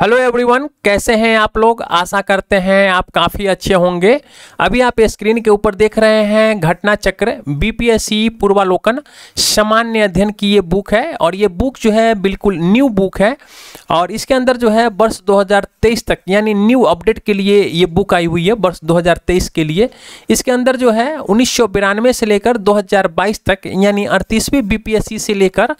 Hello everyone कैसे हैं आप लोग आशा करते हैं आप काफ़ी अच्छे होंगे अभी आप स्क्रीन के ऊपर देख रहे हैं घटना चक्र बीपीएससी पूर्वालोकन सामान्य अध्ययन की ये बुक है और ये बुक जो है बिल्कुल न्यू बुक है और इसके अंदर जो है वर्ष 2023 तक यानी न्यू अपडेट के लिए ये बुक आई हुई है वर्ष दो के लिए इसके अंदर जो है उन्नीस से लेकर दो तक यानी अड़तीसवीं बी से लेकर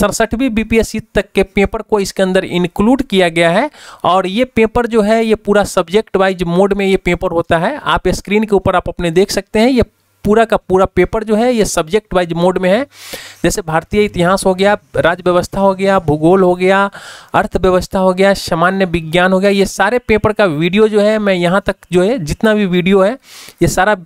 सड़सठवीं बी तक के पेपर को इसके अंदर इंक्लूड किया गया है है और ये पेपर जो है ये पूरा सब्जेक्ट वाइज मोड में ये पेपर होता है आप स्क्रीन के ऊपर आप अपने देख सकते हैं ये पूरा का पूरा पेपर जो है ये सब्जेक्ट वाइज मोड में है जैसे भारतीय इतिहास हो गया राज्य व्यवस्था हो गया भूगोल हो गया अर्थव्यवस्था हो गया सामान्य विज्ञान हो गया ये सारे पेपर का वीडियो जो है मैं यहाँ तक जो है जितना भी वीडियो है ये सारा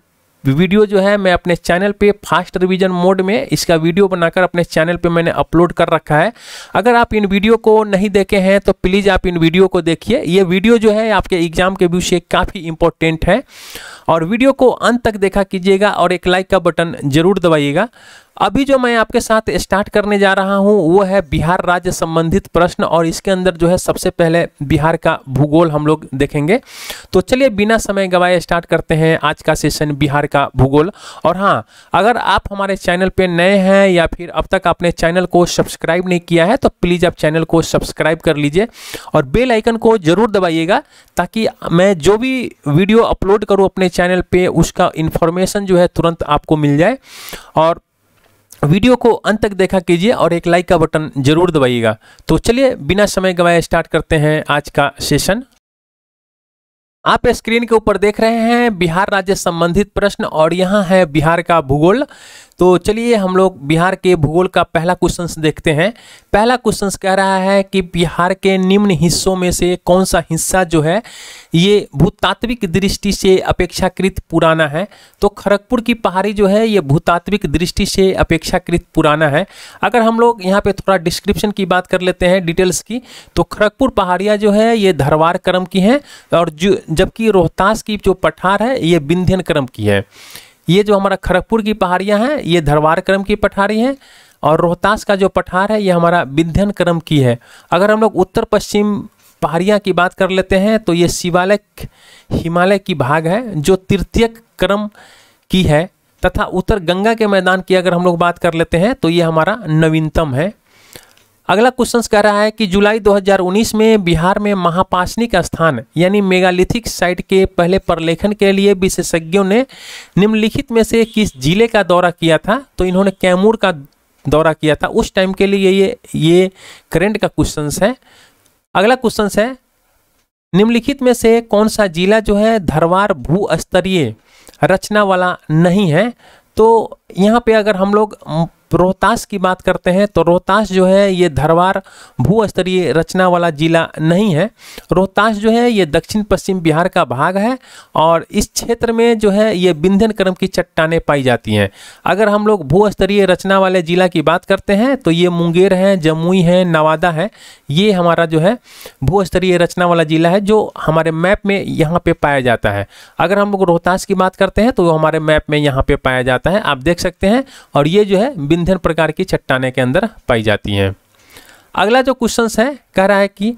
वीडियो जो है मैं अपने चैनल पे फास्ट रिवीजन मोड में इसका वीडियो बनाकर अपने चैनल पे मैंने अपलोड कर रखा है अगर आप इन वीडियो को नहीं देखे हैं तो प्लीज़ आप इन वीडियो को देखिए ये वीडियो जो है आपके एग्जाम के व्यू से काफ़ी इंपॉर्टेंट है और वीडियो को अंत तक देखा कीजिएगा और एक लाइक का बटन ज़रूर दबाइएगा अभी जो मैं आपके साथ स्टार्ट करने जा रहा हूं वो है बिहार राज्य संबंधित प्रश्न और इसके अंदर जो है सबसे पहले बिहार का भूगोल हम लोग देखेंगे तो चलिए बिना समय गवाए स्टार्ट करते हैं आज का सेशन बिहार का भूगोल और हाँ अगर आप हमारे चैनल पर नए हैं या फिर अब तक आपने चैनल को सब्सक्राइब नहीं किया है तो प्लीज़ आप चैनल को सब्सक्राइब कर लीजिए और बेलाइकन को ज़रूर दबाइएगा ताकि मैं जो भी वीडियो अपलोड करूँ अपने चैनल पर उसका इन्फॉर्मेशन जो है तुरंत आपको मिल जाए और वीडियो को अंत तक देखा कीजिए और एक लाइक का बटन जरूर दबाइएगा तो चलिए बिना समय गवाए स्टार्ट करते हैं आज का सेशन आप स्क्रीन के ऊपर देख रहे हैं बिहार राज्य संबंधित प्रश्न और यहाँ है बिहार का भूगोल तो चलिए हम लोग बिहार के भूगोल का पहला क्वेश्चन देखते हैं पहला क्वेश्चन कह रहा है कि बिहार के निम्न हिस्सों में से कौन सा हिस्सा जो है ये भूतात्विक दृष्टि से अपेक्षाकृत पुराना है तो खड़गपुर की पहाड़ी जो है ये भूतात्विक दृष्टि से अपेक्षाकृत पुराना है अगर हम लोग यहाँ पे थोड़ा डिस्क्रिप्शन की बात कर लेते हैं डिटेल्स की तो खड़गपुर पहाड़ियाँ जो है ये धरवार क्रम की हैं और जो जबकि रोहतास की जो पठार है ये विंध्यन क्रम की है ये जो हमारा खड़गपुर की पहाड़ियाँ हैं ये धरवार क्रम की पठारी हैं और रोहतास का जो पठार है ये हमारा विंध्यन क्रम की है अगर हम लोग उत्तर पश्चिम पहाड़ियाँ की बात कर लेते हैं तो ये शिवालय हिमालय की भाग है जो तृतीय क्रम की है तथा उत्तर गंगा के मैदान की अगर हम लोग बात कर लेते हैं तो ये हमारा नवीनतम है अगला क्वेश्चन कह रहा है कि जुलाई 2019 में बिहार में महापाशनिक स्थान यानी मेगालिथिक साइट के पहले प्रलेखन के लिए विशेषज्ञों ने निम्नलिखित में से किस जिले का दौरा किया था तो इन्होंने कैमूर का दौरा किया था उस टाइम के लिए ये ये करेंट का क्वेश्चन है अगला क्वेश्चन है निम्नलिखित में से कौन सा जिला जो है धरवार भू स्तरीय रचना वाला नहीं है तो यहाँ पे अगर हम लोग रोहतास की बात करते हैं तो रोहतास जो है ये धरवार भूस्तरीय रचना वाला जिला नहीं है रोहतास जो है ये दक्षिण पश्चिम बिहार का भाग है और इस क्षेत्र में जो है ये विंध्यन क्रम की चट्टाने पाई जाती हैं अगर हम लोग भूस्तरीय रचना वाले जिला की बात करते हैं तो ये मुंगेर हैं जमुई हैं नवादा है ये हमारा जो है भूस्तरीय रचना वाला जिला है जो हमारे मैप में यहाँ पे पाया जाता है अगर हम लोग रोहतास की बात करते हैं तो हमारे मैप में यहाँ पे पाया जाता है आप देख सकते हैं और ये जो है ईंधन प्रकार की चट्टाने के अंदर पाई जाती हैं अगला जो क्वेश्चन है कह रहा है कि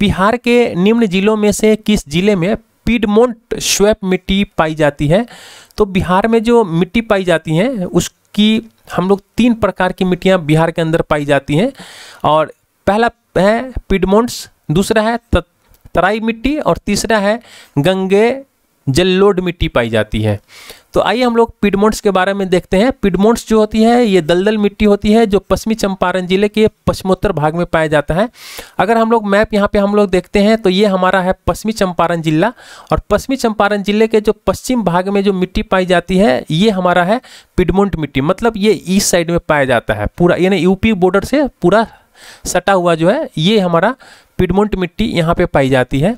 बिहार के निम्न जिलों में से किस जिले में पीडमोंट श्वेप मिट्टी पाई जाती है तो बिहार में जो मिट्टी पाई जाती है उसकी हम लोग तीन प्रकार की मिट्टियाँ बिहार के अंदर पाई जाती हैं और पहला है पीडमोंट्स दूसरा है तराई मिट्टी और तीसरा है गंगे जल्लोड मिट्टी पाई जाती है तो आइए हम लोग पिडमोन्ट्स के बारे में देखते हैं पिडमोन्ट्स जो होती है ये दलदल मिट्टी होती है जो पश्चिमी चंपारण जिले के पश्चिमोत्तर भाग में पाया जाता है अगर हम लोग मैप यहाँ पे हम लोग देखते हैं तो ये हमारा है पश्चिमी चंपारण जिला और पश्चिमी चंपारण जिले के जो पश्चिम भाग में जो मिट्टी पाई जाती है ये हमारा है पिडमोन्ट मिट्टी मतलब ये ईस्ट साइड में पाया जाता है पूरा यानी यूपी बॉर्डर से पूरा सटा हुआ जो है ये हमारा पिडमोंट मिट्टी यहाँ पे पाई जाती है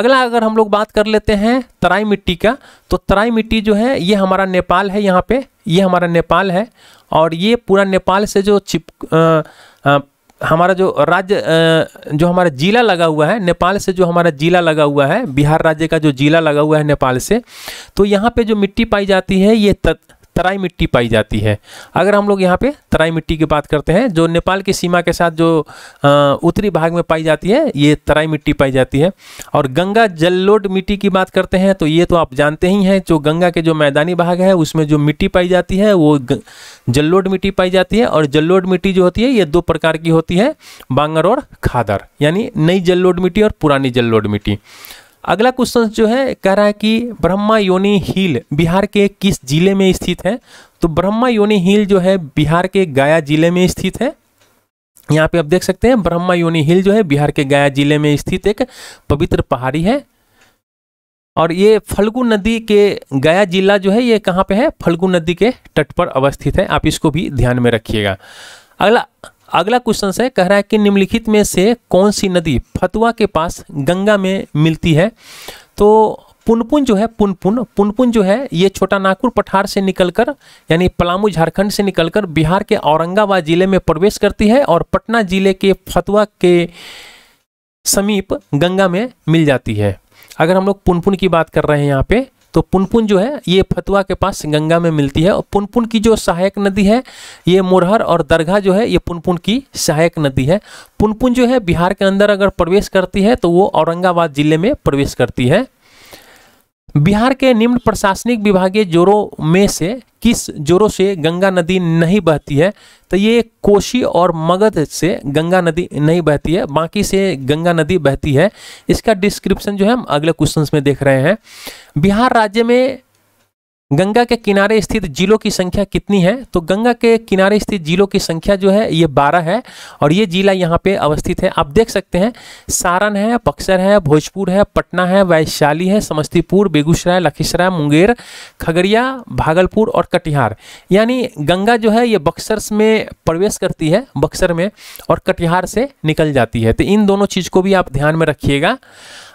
अगला अगर हम लोग बात कर लेते हैं तराई मिट्टी का तो तराई मिट्टी जो है ये हमारा नेपाल है यहाँ पे ये हमारा नेपाल है और ये पूरा नेपाल से जो चिप आ, आ, हमारा जो राज्य जो हमारा जिला लगा हुआ है नेपाल से जो हमारा जिला लगा हुआ है बिहार राज्य का जो जिला लगा हुआ है नेपाल से तो यहाँ पे जो मिट्टी पाई जाती है ये तराई मिट्टी पाई जाती है अगर हम लोग यहाँ पे तराई मिट्टी की बात करते हैं जो नेपाल की सीमा के साथ जो उत्तरी भाग में पाई जाती है ये तराई मिट्टी पाई जाती है और गंगा जल्लोड मिट्टी की बात करते हैं तो ये तो आप जानते ही हैं जो गंगा के जो मैदानी भाग है उसमें जो मिट्टी पाई जाती है वो जल्लोड मिट्टी पाई जाती है और जल्लोड मिट्टी जो होती है ये दो प्रकार की होती है बांगर और खादर यानी नई जल्लोड मिट्टी और पुरानी जल्लोड मिट्टी अगला क्वेश्चन जो है कह रहा है कि ब्रह्मा योनी हिल बिहार के किस जिले में स्थित है तो ब्रह्मा योनी हिल जो है बिहार के गया जिले में स्थित है यहाँ पे आप देख सकते हैं ब्रह्मा योनी हिल जो है बिहार के गया जिले में स्थित एक पवित्र पहाड़ी है और ये फल्गु नदी के गया जिला जो है ये कहाँ पे है फल्गु नदी के तट पर अवस्थित है आप इसको भी ध्यान में रखिएगा अगला अगला क्वेश्चन है कह रहा है कि निम्नलिखित में से कौन सी नदी फतुआ के पास गंगा में मिलती है तो पुनपुन जो है पुनपुन पुनपुन जो है ये छोटा नागपुर पठार से निकलकर यानी पलामू झारखंड से निकलकर बिहार के औरंगाबाद जिले में प्रवेश करती है और पटना जिले के फतुआ के समीप गंगा में मिल जाती है अगर हम लोग पुनपुन की बात कर रहे हैं यहाँ पे तो पुनपुन जो है ये फतुआ के पास गंगा में मिलती है और पुनपुन की जो सहायक नदी है ये मुरहर और दरगाह जो है ये पुनपुन की सहायक नदी है पुनपुन जो है बिहार के अंदर अगर प्रवेश करती है तो वो औरंगाबाद जिले में प्रवेश करती है बिहार के निम्न प्रशासनिक विभागीय जोरों में से किस जोरों से गंगा नदी नहीं बहती है तो ये कोशी और मगध से गंगा नदी नहीं बहती है बाकी से गंगा नदी बहती है इसका डिस्क्रिप्शन जो है हम अगले क्वेश्चन में देख रहे हैं बिहार राज्य में गंगा के किनारे स्थित जिलों की संख्या कितनी है तो गंगा के किनारे स्थित जिलों की संख्या जो है ये बारह है और ये जिला यहाँ पे अवस्थित है आप देख सकते हैं सारण है बक्सर है भोजपुर है पटना है वैशाली है समस्तीपुर बेगूसराय लखीसराय मुंगेर खगड़िया भागलपुर और कटिहार यानी गंगा जो है ये बक्सर में प्रवेश करती है बक्सर में और कटिहार से निकल जाती है तो इन दोनों चीज़ को भी आप ध्यान में रखिएगा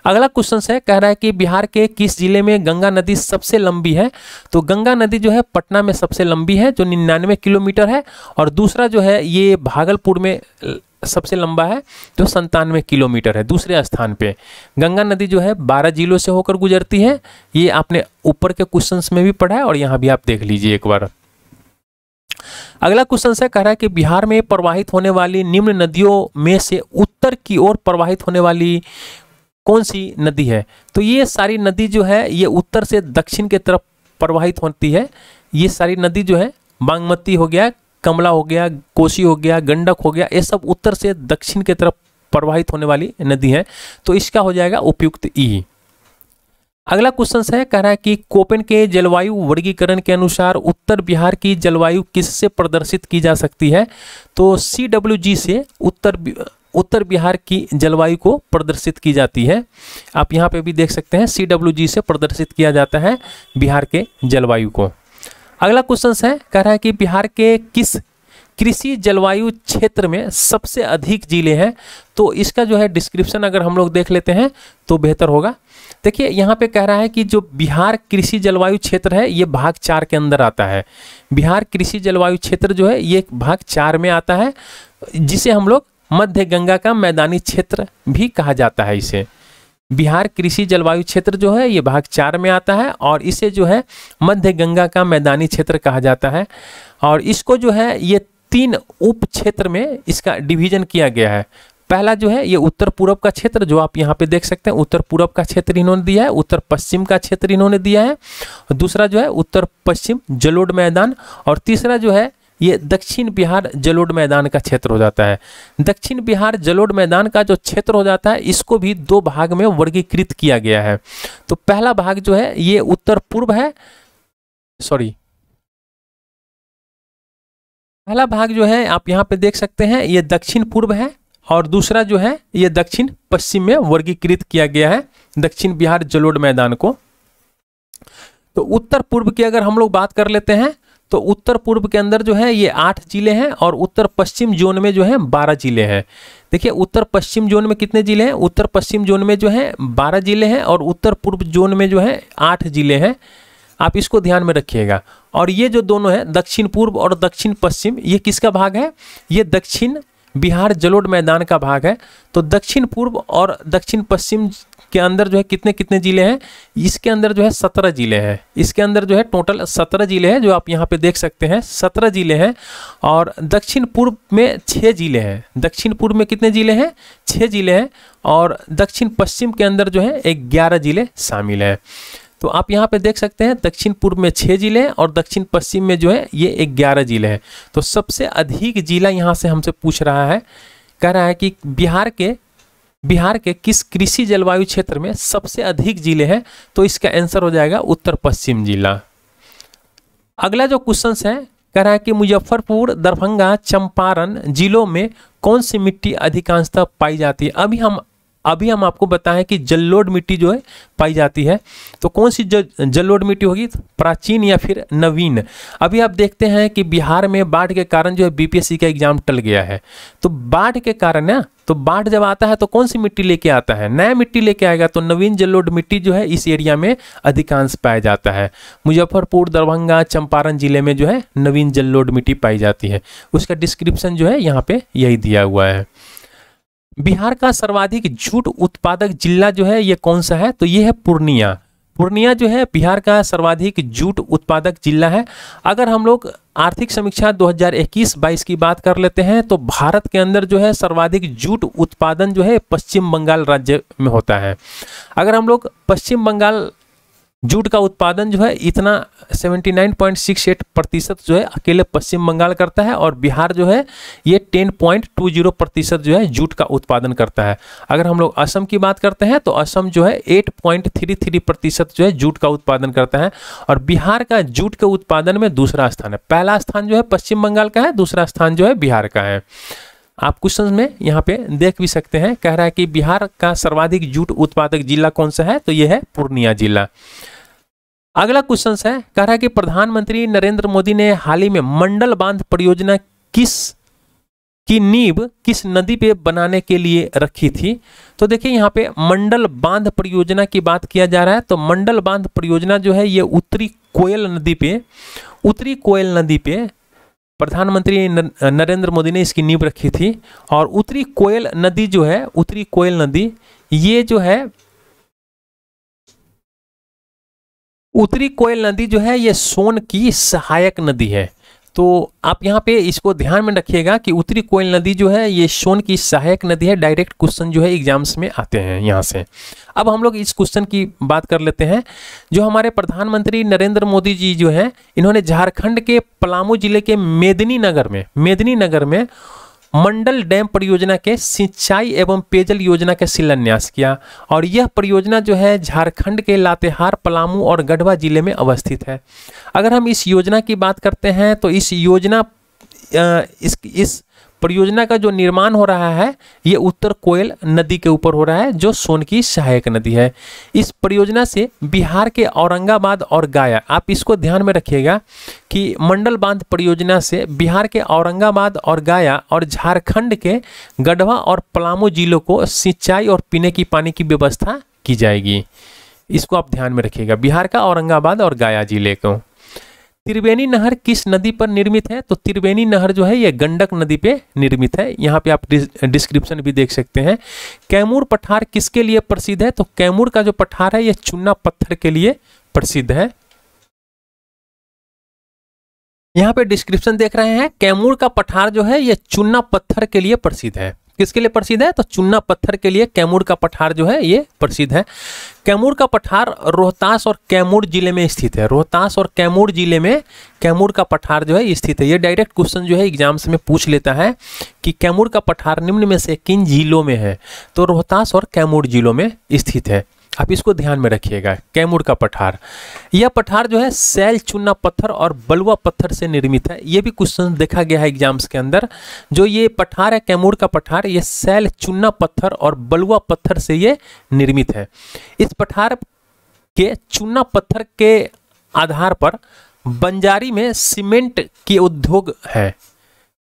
अगला क्वेश्चन है कह रहा है कि बिहार के किस जिले में गंगा नदी सबसे लंबी है तो गंगा नदी जो है पटना में सबसे लंबी है जो निन्यानवे किलोमीटर है और दूसरा जो है ये भागलपुर में सबसे लंबा है जो संतानवे किलोमीटर है दूसरे स्थान पे गंगा नदी जो है बारह जिलों से होकर गुजरती है ये आपने ऊपर के क्वेश्चंस में भी पढ़ा है और यहाँ भी आप देख लीजिए एक बार अगला क्वेश्चन है कह रहा है कि बिहार में प्रवाहित होने वाली निम्न नदियों में से उत्तर की ओर प्रवाहित होने वाली कौन सी नदी है तो ये सारी नदी जो है ये उत्तर से दक्षिण के तरफ प्रवाहित होती है ये सारी नदी जो है बागमती हो गया कमला हो गया कोसी हो गया गंडक हो गया ये सब उत्तर से दक्षिण के तरफ प्रवाहित होने वाली नदी है तो इसका हो जाएगा उपयुक्त ई e। अगला क्वेश्चन है कह रहा है कि कोपेन के जलवायु वर्गीकरण के अनुसार उत्तर बिहार की जलवायु किससे प्रदर्शित की जा सकती है तो सी से उत्तर उत्तर बिहार की जलवायु को प्रदर्शित की जाती है आप यहाँ पे भी देख सकते हैं सी से प्रदर्शित किया जाता है बिहार के जलवायु को अगला क्वेश्चन है कह रहा है कि बिहार के किस कृषि जलवायु क्षेत्र में सबसे अधिक जिले हैं तो इसका जो है डिस्क्रिप्शन अगर हम लोग देख लेते हैं तो बेहतर होगा देखिए यहाँ पे कह रहा है कि जो बिहार कृषि जलवायु क्षेत्र है ये भाग चार के अंदर आता है बिहार कृषि जलवायु क्षेत्र जो है ये भाग चार में आता है जिसे हम लोग मध्य गंगा का मैदानी क्षेत्र भी कहा जाता है इसे बिहार कृषि जलवायु क्षेत्र जो है ये भाग चार में आता है और इसे जो है मध्य गंगा का मैदानी क्षेत्र कहा जाता है और इसको जो है ये तीन उप क्षेत्र में इसका डिवीजन किया गया है पहला जो है ये उत्तर पूर्व का क्षेत्र जो आप यहाँ पे देख सकते हैं उत्तर पूर्व का क्षेत्र इन्होंने दिया है उत्तर पश्चिम का क्षेत्र इन्होंने दिया है दूसरा जो है उत्तर पश्चिम जलोड मैदान और तीसरा जो है ये दक्षिण बिहार जलोड मैदान का क्षेत्र हो जाता है दक्षिण बिहार जलोड मैदान का जो क्षेत्र हो जाता है इसको भी दो भाग में वर्गीकृत किया गया है तो पहला भाग जो है ये उत्तर पूर्व है सॉरी पहला भाग जो है आप यहाँ पे देख सकते हैं ये दक्षिण पूर्व है और दूसरा जो है ये दक्षिण पश्चिम में वर्गीकृत किया गया है दक्षिण बिहार जलोड मैदान को तो उत्तर पूर्व की अगर हम लोग बात कर लेते हैं तो उत्तर पूर्व के अंदर जो है ये आठ जिले हैं और उत्तर पश्चिम जोन में जो है बारह जिले हैं देखिए उत्तर पश्चिम जोन में कितने जिले हैं उत्तर पश्चिम जोन में जो है बारह जिले हैं और उत्तर पूर्व जोन में जो है आठ जिले हैं आप इसको ध्यान में रखिएगा और ये जो दोनों हैं दक्षिण पूर्व और दक्षिण पश्चिम ये किसका भाग है ये दक्षिण बिहार जलोढ़ मैदान का भाग है तो दक्षिण पूर्व और दक्षिण पश्चिम के अंदर जो है कितने कितने ज़िले हैं इसके अंदर जो है सत्रह ज़िले हैं इसके अंदर जो है टोटल सत्रह ज़िले हैं जो आप यहाँ पे देख सकते हैं सत्रह ज़िले हैं और दक्षिण पूर्व में छः ज़िले हैं दक्षिण पूर्व में कितने ज़िले हैं छः ज़िले हैं और दक्षिण पश्चिम के अंदर जो है ग्यारह ज़िले शामिल हैं तो आप यहाँ पे देख सकते हैं दक्षिण पूर्व में छः जिले हैं और दक्षिण पश्चिम में जो है ये ग्यारह जिले हैं तो सबसे अधिक जिला यहाँ से हमसे पूछ रहा है कह रहा है कि बिहार के बिहार के किस कृषि जलवायु क्षेत्र में सबसे अधिक जिले हैं तो इसका आंसर हो जाएगा उत्तर पश्चिम जिला अगला जो क्वेश्चन है कह रहा है कि मुजफ्फरपुर दरभंगा चंपारण जिलों में कौन सी मिट्टी अधिकांशतः पाई जाती है अभी हम अभी हम आपको बताएं कि जल्लोड मिट्टी जो है पाई जाती है तो कौन सी जल्लोड मिट्टी होगी प्राचीन या फिर नवीन अभी आप देखते हैं कि बिहार में बाढ़ के कारण जो है बीपीएससी का एग्जाम टल गया है तो बाढ़ के कारण ना तो बाढ़ जब आता है तो कौन सी मिट्टी लेके आता है नया मिट्टी लेके आएगा तो नवीन जलोड मिट्टी जो है इस एरिया में अधिकांश पाया जाता है मुजफ्फरपुर दरभंगा चंपारण जिले में जो है नवीन जलोड मिट्टी पाई जाती है उसका डिस्क्रिप्शन जो है यहाँ पे यही दिया हुआ है बिहार का सर्वाधिक जूट उत्पादक जिला जो है ये कौन सा है तो ये है पूर्णिया पूर्णिया जो है बिहार का सर्वाधिक जूट उत्पादक जिला है अगर हम लोग आर्थिक समीक्षा 2021-22 की बात कर लेते हैं तो भारत के अंदर जो है सर्वाधिक जूट उत्पादन जो है पश्चिम बंगाल राज्य में होता है अगर हम लोग पश्चिम बंगाल जूट का उत्पादन जो है इतना 79.68 प्रतिशत जो है अकेले पश्चिम बंगाल करता है और बिहार जो है ये 10.20 प्रतिशत जो है जूट का उत्पादन करता है अगर हम लोग असम की बात करते हैं तो असम जो है 8.33 प्रतिशत जो है जूट का उत्पादन करता है और बिहार का जूट के उत्पादन में दूसरा स्थान है पहला स्थान जो है पश्चिम बंगाल का है दूसरा स्थान जो है बिहार का है आप क्वेश्चन में यहाँ पे देख भी सकते हैं कह रहा है कि बिहार का सर्वाधिक जूट उत्पादक जिला कौन सा है तो यह है पूर्णिया जिला अगला क्वेश्चन है कह रहा है कि प्रधानमंत्री नरेंद्र मोदी ने हाल ही में मंडल बांध परियोजना किस की नींव किस नदी पे बनाने के लिए रखी थी तो देखिए यहाँ पे मंडल बांध परियोजना की बात किया जा रहा है तो मंडल बांध परियोजना जो है ये उत्तरी कोयल नदी पे उत्तरी कोयल नदी पे प्रधानमंत्री नरेंद्र मोदी ने इसकी नींव रखी थी और उत्तरी कोयल नदी जो है उत्तरी कोयल नदी ये जो है उत्तरी कोयल नदी जो है ये सोन की सहायक नदी है तो आप यहाँ पे इसको ध्यान में रखिएगा कि उत्तरी कोयल नदी जो है ये सोन की सहायक नदी है डायरेक्ट क्वेश्चन जो है एग्जाम्स में आते हैं यहाँ से अब हम लोग इस क्वेश्चन की बात कर लेते हैं जो हमारे प्रधानमंत्री नरेंद्र मोदी जी जो हैं इन्होंने झारखंड के पलामू जिले के मेदनी नगर में मेदनी नगर में मंडल डैम परियोजना के सिंचाई एवं पेयजल योजना का शिलान्यास किया और यह परियोजना जो है झारखंड के लातेहार पलामू और गढ़वा जिले में अवस्थित है अगर हम इस योजना की बात करते हैं तो इस योजना इस इस परियोजना का जो निर्माण हो रहा है ये उत्तर कोयल नदी के ऊपर हो रहा है जो सोन की सहायक नदी है इस परियोजना से बिहार के औरंगाबाद और गया आप इसको ध्यान में रखिएगा कि मंडल बांध परियोजना से बिहार के औरंगाबाद और गया और झारखंड के गढ़वा और पलामू जिलों को सिंचाई और पीने की पानी की व्यवस्था की जाएगी इसको आप ध्यान में रखिएगा बिहार का औरंगाबाद और गया जिले को त्रिवेणी नहर किस नदी पर निर्मित है तो त्रिवेणी नहर जो है ये गंडक नदी पे निर्मित है यहाँ पे आप डिस्क्रिप्शन भी देख सकते हैं कैमूर पठार किसके लिए प्रसिद्ध है तो कैमूर का जो पठार है ये चूना पत्थर के लिए प्रसिद्ध है यहाँ पे डिस्क्रिप्शन देख रहे हैं कैमूर का पठार जो है यह चूना पत्थर के लिए प्रसिद्ध है किसके लिए प्रसिद्ध है तो चुन्ना पत्थर के लिए कैमूर का पठार जो है ये प्रसिद्ध है कैमूर का पठार रोहतास और कैमूर जिले में स्थित है रोहतास और कैमूर जिले में कैमूर का पठार जो है स्थित है ये डायरेक्ट क्वेश्चन जो है एग्जाम्स में पूछ लेता है कि कैमूर का पठार निम्न में से किन जिलों में है तो रोहतास और कैमूर जिलों में स्थित है आप इसको ध्यान में रखिएगा कैमूर का पठार यह पठार जो है सैल चूना पत्थर और बलुआ पत्थर से निर्मित है यह भी क्वेश्चन देखा गया है एग्जाम्स के अंदर जो ये पठार है कैमूर का पठार ये सैल चूना पत्थर और बलुआ पत्थर से ये निर्मित है इस पठार के चूना पत्थर के आधार पर बंजारी में सीमेंट के उद्योग है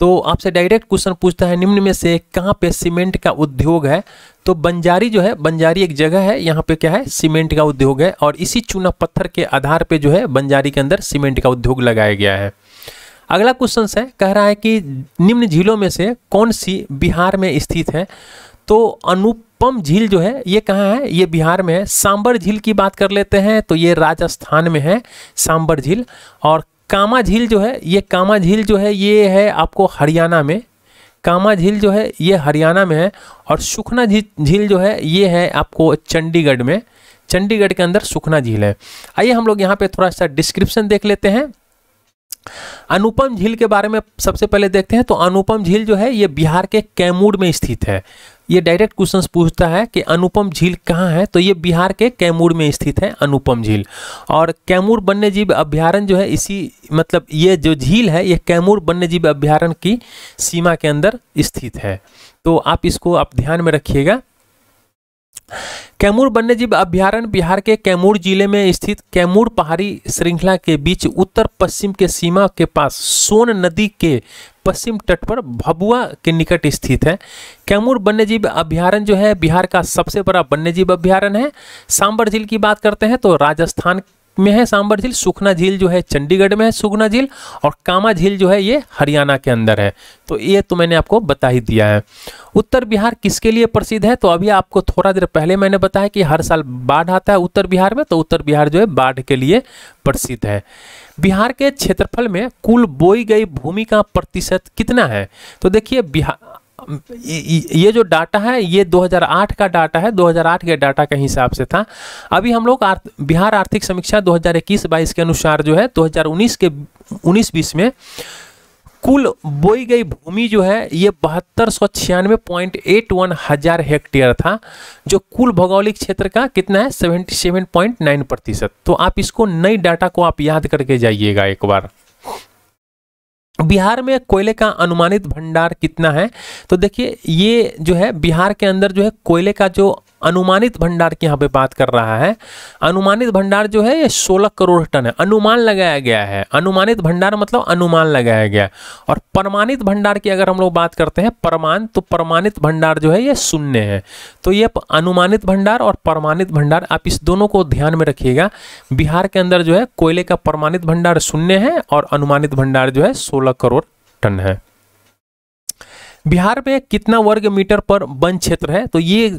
तो आपसे डायरेक्ट क्वेश्चन पूछता है निम्न में से कहाँ पे सीमेंट का उद्योग है तो बंजारी जो है बंजारी एक जगह है यहाँ पे क्या है सीमेंट का उद्योग है और इसी चूना पत्थर के आधार पे जो है बंजारी के अंदर सीमेंट का उद्योग लगाया गया है अगला क्वेश्चन है कह रहा है कि निम्न झीलों में से कौन सी बिहार में स्थित है तो अनुपम झील जो है ये कहाँ है ये बिहार में है सांबर झील की बात कर लेते हैं तो ये राजस्थान में है सांबर झील और कामा झील जो है ये कामा झील जो है ये है आपको हरियाणा में कामा झील जो है ये हरियाणा में है और सुखना झील जो है ये है आपको चंडीगढ़ में चंडीगढ़ के अंदर सुखना झील है आइए हम लोग यहाँ पे थोड़ा सा डिस्क्रिप्शन देख लेते हैं अनुपम झील के बारे में सबसे पहले देखते हैं तो अनुपम झील जो है ये बिहार के कैमूर में स्थित है ये डायरेक्ट क्वेश्चन पूछता है कि अनुपम झील कहाँ है तो ये बिहार के कैमूर में स्थित है अनुपम झील और कैमूर वन्यजीव अभ्यारण जो है इसी मतलब ये जो झील है ये कैमूर वन्यजीव अभ्यारण्य की सीमा के अंदर स्थित है तो आप इसको आप ध्यान में रखिएगा कैमूर वन्यजीव अभ्यारण्य बिहार के कैमूर जिले में स्थित कैमूर पहाड़ी श्रृंखला के बीच उत्तर पश्चिम के सीमा के पास सोन नदी के पश्चिम तट पर भभुआ के निकट स्थित है कैमूर वन्यजीव अभ्यारण्य जो है बिहार का सबसे बड़ा वन्यजीव अभ्यारण्य है सांबर झील की बात करते हैं तो राजस्थान में है सांबर झील सुखना झील जो है चंडीगढ़ में है सुखना झील और कामा झील जो है ये हरियाणा के अंदर है तो ये तो मैंने आपको बता ही दिया है उत्तर बिहार किसके लिए प्रसिद्ध है तो अभी आपको थोड़ा देर पहले मैंने बताया कि हर साल बाढ़ आता है उत्तर बिहार में तो उत्तर बिहार जो है बाढ़ के लिए प्रसिद्ध है बिहार के क्षेत्रफल में कुल बोई गई भूमि का प्रतिशत कितना है तो देखिए बिहार ये जो डाटा है ये 2008 का डाटा है 2008 के डाटा के हिसाब से था अभी हम लोग आर्थ, बिहार आर्थिक समीक्षा 2021-22 के अनुसार जो है 2019 के 19-20 में कुल बोई गई भूमि जो है ये बहत्तर सौ छियानवे पॉइंट एट वन हजार हेक्टेयर था जो कुल भौगोलिक क्षेत्र का कितना है सेवेंटी सेवन पॉइंट नाइन प्रतिशत तो आप इसको नई डाटा को आप याद करके जाइएगा एक बार बिहार में कोयले का अनुमानित भंडार कितना है तो देखिए ये जो है बिहार के अंदर जो है कोयले का जो अनुमानित भंडार की यहाँ पे बात कर रहा है अनुमानित भंडार जो है ये सोलह करोड़ टन है अनुमान लगाया गया है अनुमानित भंडार मतलब अनुमान लगाया गया है और प्रमाणित भंडार की अगर हम लोग बात करते हैं प्रमाण तो प्रमाणित भंडार जो है ये शून्य है तो ये अनुमानित भंडार और प्रमाणित भंडार आप इस दोनों को ध्यान में रखिएगा बिहार के अंदर जो है कोयले का प्रमाणित भंडार शून्य है और अनुमानित भंडार जो है सोलह करोड़ टन है बिहार में कितना वर्ग मीटर पर वन क्षेत्र है तो ये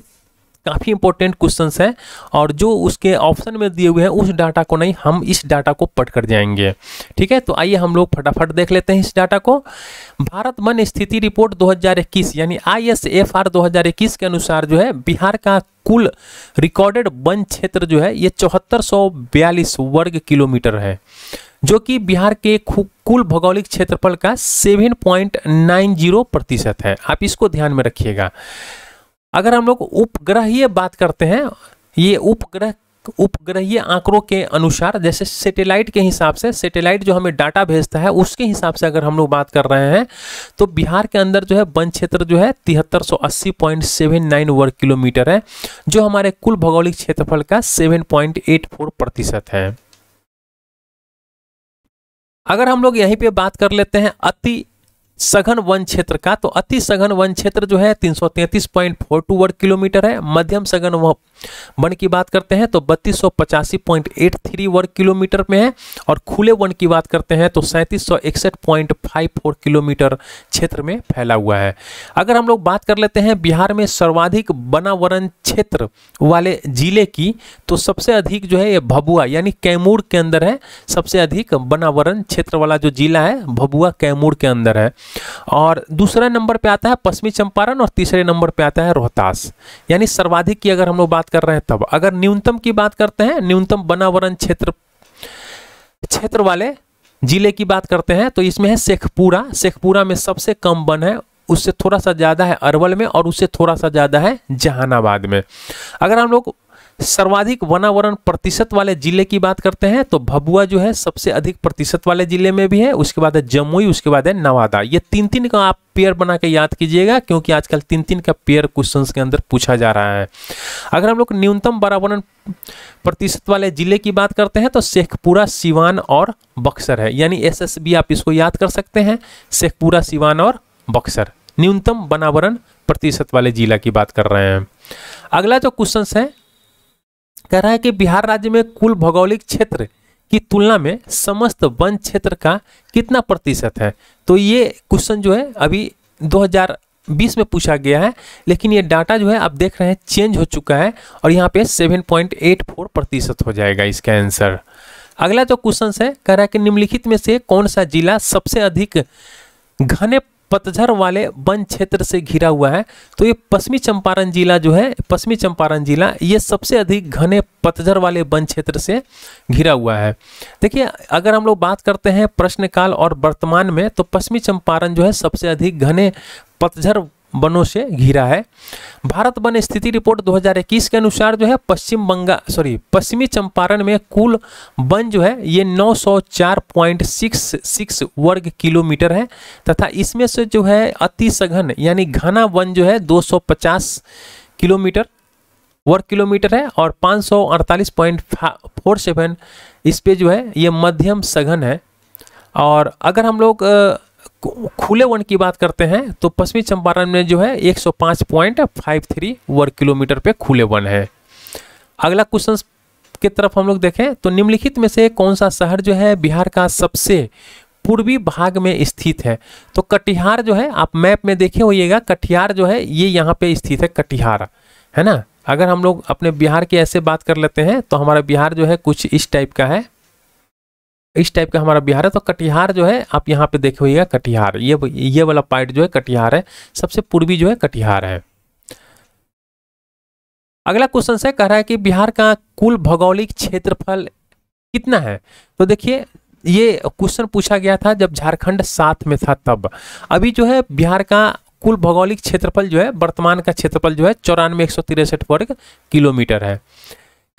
काफ़ी इंपॉर्टेंट क्वेश्चन हैं और जो उसके ऑप्शन में दिए हुए हैं उस डाटा को नहीं हम इस डाटा को पढ़ कर जाएंगे ठीक है तो आइए हम लोग फटाफट देख लेते हैं इस डाटा को भारत वन स्थिति रिपोर्ट 2021 यानी आई एस एफ आर 2021 के अनुसार जो है बिहार का कुल रिकॉर्डेड वन क्षेत्र जो है ये चौहत्तर वर्ग किलोमीटर है जो कि बिहार के कुल भौगोलिक क्षेत्रफल का 7.90 प्रतिशत है आप इसको ध्यान में रखिएगा अगर हम लोग उपग्रहीय बात करते हैं ये उपग्रह उपग्रहीय आंकड़ों के अनुसार जैसे सैटेलाइट के हिसाब से सैटेलाइट जो हमें डाटा भेजता है उसके हिसाब से अगर हम लोग बात कर रहे हैं तो बिहार के अंदर जो है वन क्षेत्र जो है तिहत्तर सौ अस्सी पॉइंट सेवन नाइन वर्ग किलोमीटर है जो हमारे कुल भौगोलिक क्षेत्रफल का सेवन पॉइंट एट फोर प्रतिशत है अगर हम लोग यहीं पे बात कर लेते हैं अति सघन वन क्षेत्र का तो अति सघन वन क्षेत्र जो है तीन वर्ग किलोमीटर है मध्यम सघन वन की बात करते हैं तो बत्तीस वर्ग किलोमीटर में है और खुले वन की बात करते हैं तो सैंतीस किलोमीटर क्षेत्र में फैला हुआ है अगर हम लोग बात कर लेते हैं बिहार में सर्वाधिक बनावरण क्षेत्र वाले जिले की तो सबसे अधिक जो है ये भभुआ यानी कैमूर के अंदर है सबसे अधिक बनावरण क्षेत्र वाला जो जिला है भभुआ कैमूर के अंदर है और दूसरा नंबर पे आता है पश्चिमी चंपारण और तीसरे नंबर पे आता है रोहतास यानी सर्वाधिक की अगर हम लोग बात कर रहे हैं तब अगर न्यूनतम की बात करते हैं न्यूनतम बनावरण क्षेत्र क्षेत्र वाले जिले की बात करते हैं तो इसमें है शेखपुरा शेखपुरा में सबसे कम वन है उससे थोड़ा सा ज़्यादा है अरवल में और उससे थोड़ा सा ज़्यादा है जहानाबाद में अगर हम लोग सर्वाधिक वनावरण प्रतिशत वाले जिले की बात करते हैं तो भभुआ जो है सबसे अधिक प्रतिशत वाले जिले में भी है उसके बाद है जमुई उसके बाद है नवादा ये तीन तीन का आप पेयर बना के याद कीजिएगा क्योंकि आजकल तीन तीन का पेयर क्वेश्चंस के अंदर पूछा जा रहा है अगर हम लोग न्यूनतम वनावरण प्रतिशत वाले जिले की बात करते हैं तो शेखपुरा सिवान और बक्सर है यानी बी आप इसको याद कर सकते हैं शेखपुरा सिवान और बक्सर न्यूनतम वनावरण प्रतिशत वाले जिला की बात कर रहे हैं अगला जो क्वेश्चन है कह रहा है कि बिहार राज्य में कुल भौगोलिक क्षेत्र की तुलना में समस्त वन क्षेत्र का कितना प्रतिशत है तो ये क्वेश्चन जो है अभी 2020 में पूछा गया है लेकिन ये डाटा जो है आप देख रहे हैं चेंज हो चुका है और यहाँ पे 7.84 प्रतिशत हो जाएगा इसका आंसर अगला जो क्वेश्चन है कह रहा है कि निम्नलिखित में से कौन सा जिला सबसे अधिक घने पतझर वाले वन क्षेत्र से घिरा हुआ है तो ये पश्चिमी चंपारण जिला जो है पश्चिमी चंपारण जिला ये सबसे अधिक घने पतझर वाले वन क्षेत्र से घिरा हुआ है देखिए अगर हम लोग बात करते हैं प्रश्नकाल और वर्तमान में तो पश्चिमी चंपारण जो है सबसे अधिक घने पतझर वनों से घिरा है भारत वन स्थिति रिपोर्ट 2021 के अनुसार जो है पश्चिम बंगाल सॉरी पश्चिमी चंपारण में कुल वन जो है ये 904.66 वर्ग किलोमीटर है तथा इसमें से जो है अति सघन यानी घना वन जो है 250 किलोमीटर वर्ग किलोमीटर है और 548.47 इस पे जो है ये मध्यम सघन है और अगर हम लोग खुले वन की बात करते हैं तो पश्चिमी चंपारण में जो है 105.53 वर्ग किलोमीटर पे खुले वन है अगला क्वेश्चन की तरफ हम लोग देखें तो निम्नलिखित में से कौन सा शहर जो है बिहार का सबसे पूर्वी भाग में स्थित है तो कटिहार जो है आप मैप में देखे होइएगा कटिहार जो है ये यहाँ पे स्थित है कटिहार है ना अगर हम लोग अपने बिहार की ऐसे बात कर लेते हैं तो हमारा बिहार जो है कुछ इस टाइप का है इस टाइप का हमारा बिहार है तो कटिहार जो है आप यहाँ पे देखे होइएगा कटिहार ये ये वाला पॉइंट जो है कटिहार है सबसे पूर्वी जो है कटिहार है अगला क्वेश्चन से कह रहा है कि बिहार का कुल भौगोलिक क्षेत्रफल कितना है तो देखिए ये क्वेश्चन पूछा गया था जब झारखंड साथ में था तब अभी जो है बिहार का कुल भौगोलिक क्षेत्रफल जो है वर्तमान का क्षेत्रफल जो है चौरानवे एक वर्ग किलोमीटर है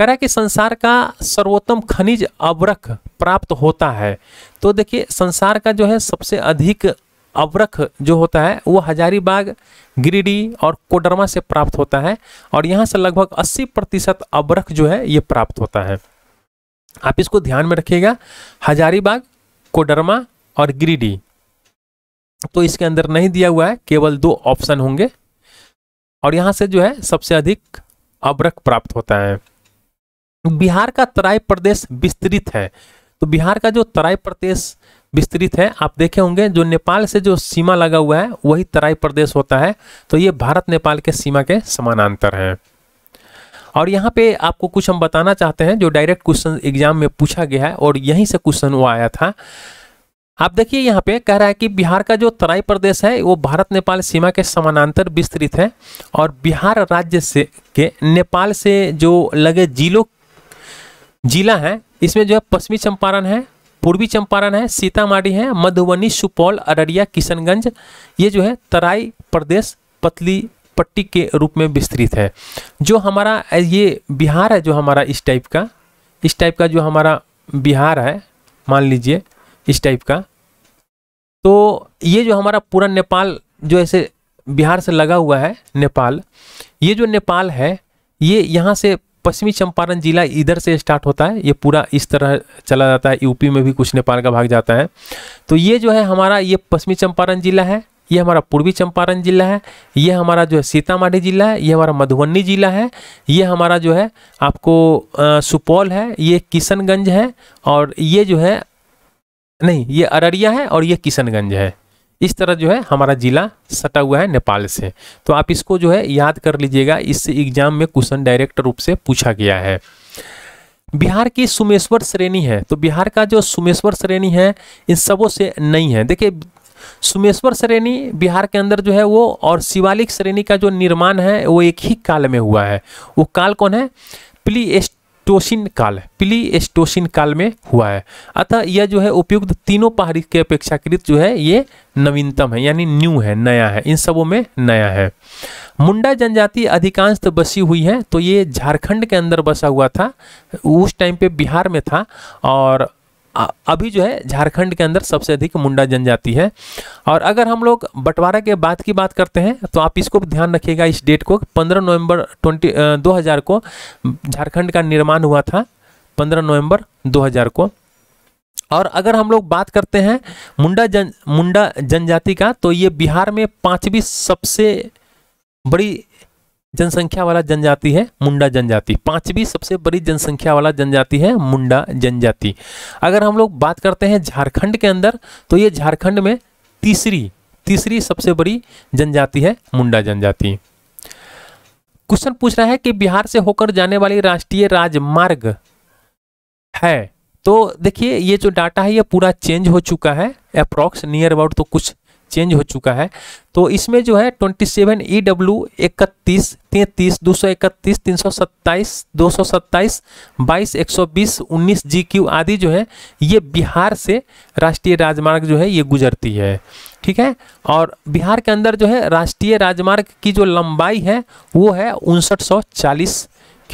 कह रहा है कि संसार का सर्वोत्तम खनिज अवरख प्राप्त होता है तो देखिए संसार का जो है सबसे अधिक अवरख जो होता है वो हजारीबाग गिरिडी और कोडरमा से प्राप्त होता है और यहाँ से लगभग 80 प्रतिशत अवरख जो है ये प्राप्त होता है आप इसको ध्यान में रखिएगा हजारीबाग कोडरमा और गिरिडी तो इसके अंदर नहीं दिया हुआ है केवल दो ऑप्शन होंगे और यहाँ से जो है सबसे अधिक अवरख प्राप्त होता है तो बिहार का तराई प्रदेश विस्तृत है तो बिहार का जो तराई प्रदेश विस्तृत है आप देखे होंगे जो नेपाल से जो सीमा लगा हुआ है वही तराई प्रदेश होता है तो ये भारत नेपाल के सीमा के समानांतर है और यहाँ पे आपको कुछ हम बताना चाहते हैं जो डायरेक्ट क्वेश्चन एग्जाम में पूछा गया है और यहीं से क्वेश्चन वो आया था आप देखिए यहाँ पे कह रहा है कि बिहार का जो तराई प्रदेश है वो भारत नेपाल सीमा के समानांतर विस्तृत है और बिहार राज्य से के नेपाल से जो लगे जिलों जिला है इसमें जो है पश्चिमी चंपारण है पूर्वी चंपारण है सीतामढ़ी है मधुबनी सुपौल अररिया किशनगंज ये जो है तराई प्रदेश पतली पट्टी के रूप में विस्तृत है जो हमारा ये बिहार है जो हमारा इस टाइप का इस टाइप का जो हमारा बिहार है मान लीजिए इस टाइप का तो ये जो हमारा पूरा नेपाल जो ऐसे बिहार से लगा हुआ है नेपाल ये जो नेपाल है ये यहाँ से पश्चिमी चंपारण जिला इधर से स्टार्ट होता है ये पूरा इस तरह चला जाता है यूपी में भी कुछ नेपाल का भाग जाता है तो ये जो है हमारा ये पश्चिमी चंपारण जिला है ये हमारा पूर्वी चंपारण जिला है ये हमारा जो है सीतामढ़ी जिला है ये हमारा मधुबनी जिला है ये हमारा जो है आपको सुपौल है ये किशनगंज है और ये जो है नहीं ये अररिया है और ये किशनगंज है इस तरह जो है हमारा जिला सटा हुआ है नेपाल से तो आप इसको जो है याद कर लीजिएगा इस एग्जाम में क्वेश्चन डायरेक्ट रूप से पूछा गया है बिहार की सुमेश्वर श्रेणी है तो बिहार का जो सुमेश्वर श्रेणी है इन सबों से नहीं है देखिए सुमेश्वर श्रेणी बिहार के अंदर जो है वो और शिवालिक श्रेणी का जो निर्माण है वो एक ही काल में हुआ है वो काल कौन है प्ली एस्ट टोसिन काल प्ली एस्टोसिन काल में हुआ है अतः यह जो है उपयुक्त तीनों पहाड़ी के अपेक्षाकृत जो है ये नवीनतम है यानी न्यू है नया है इन सबों में नया है मुंडा जनजाति अधिकांश तो बसी हुई है तो ये झारखंड के अंदर बसा हुआ था उस टाइम पे बिहार में था और अभी जो है झारखंड के अंदर सबसे अधिक मुंडा जनजाति है और अगर हम लोग बंटवारा के बाद की बात करते हैं तो आप इसको भी ध्यान रखिएगा इस डेट को 15 नवंबर 20 2000 को झारखंड का निर्माण हुआ था 15 नवंबर 2000 को और अगर हम लोग बात करते हैं मुंडा जन मुंडा जनजाति का तो ये बिहार में पाँचवीं सबसे बड़ी जनसंख्या वाला जनजाति है मुंडा जनजाति पांचवी सबसे बड़ी जनसंख्या वाला जनजाति है मुंडा जनजाति अगर हम लोग बात करते हैं झारखंड के अंदर तो ये झारखंड में तीसरी तीसरी सबसे बड़ी जनजाति है मुंडा जनजाति क्वेश्चन पूछ रहा है कि बिहार से होकर जाने वाली राष्ट्रीय राजमार्ग है तो देखिए ये जो डाटा है ये पूरा चेंज हो चुका है अप्रॉक्स नियर अबाउट तो कुछ चेंज हो चुका है तो इसमें जो है twenty seven E e W इकतीस तैंतीस दो सौ इकतीस तीन सौ सत्ताईस दो सौ सत्ताईस बाईस एक सौ बीस उन्नीस जी क्यू आदि जो है ये बिहार से राष्ट्रीय राजमार्ग जो है ये गुजरती है ठीक है और बिहार के अंदर जो है राष्ट्रीय राजमार्ग की जो लंबाई है वो है उनसठ सौ चालीस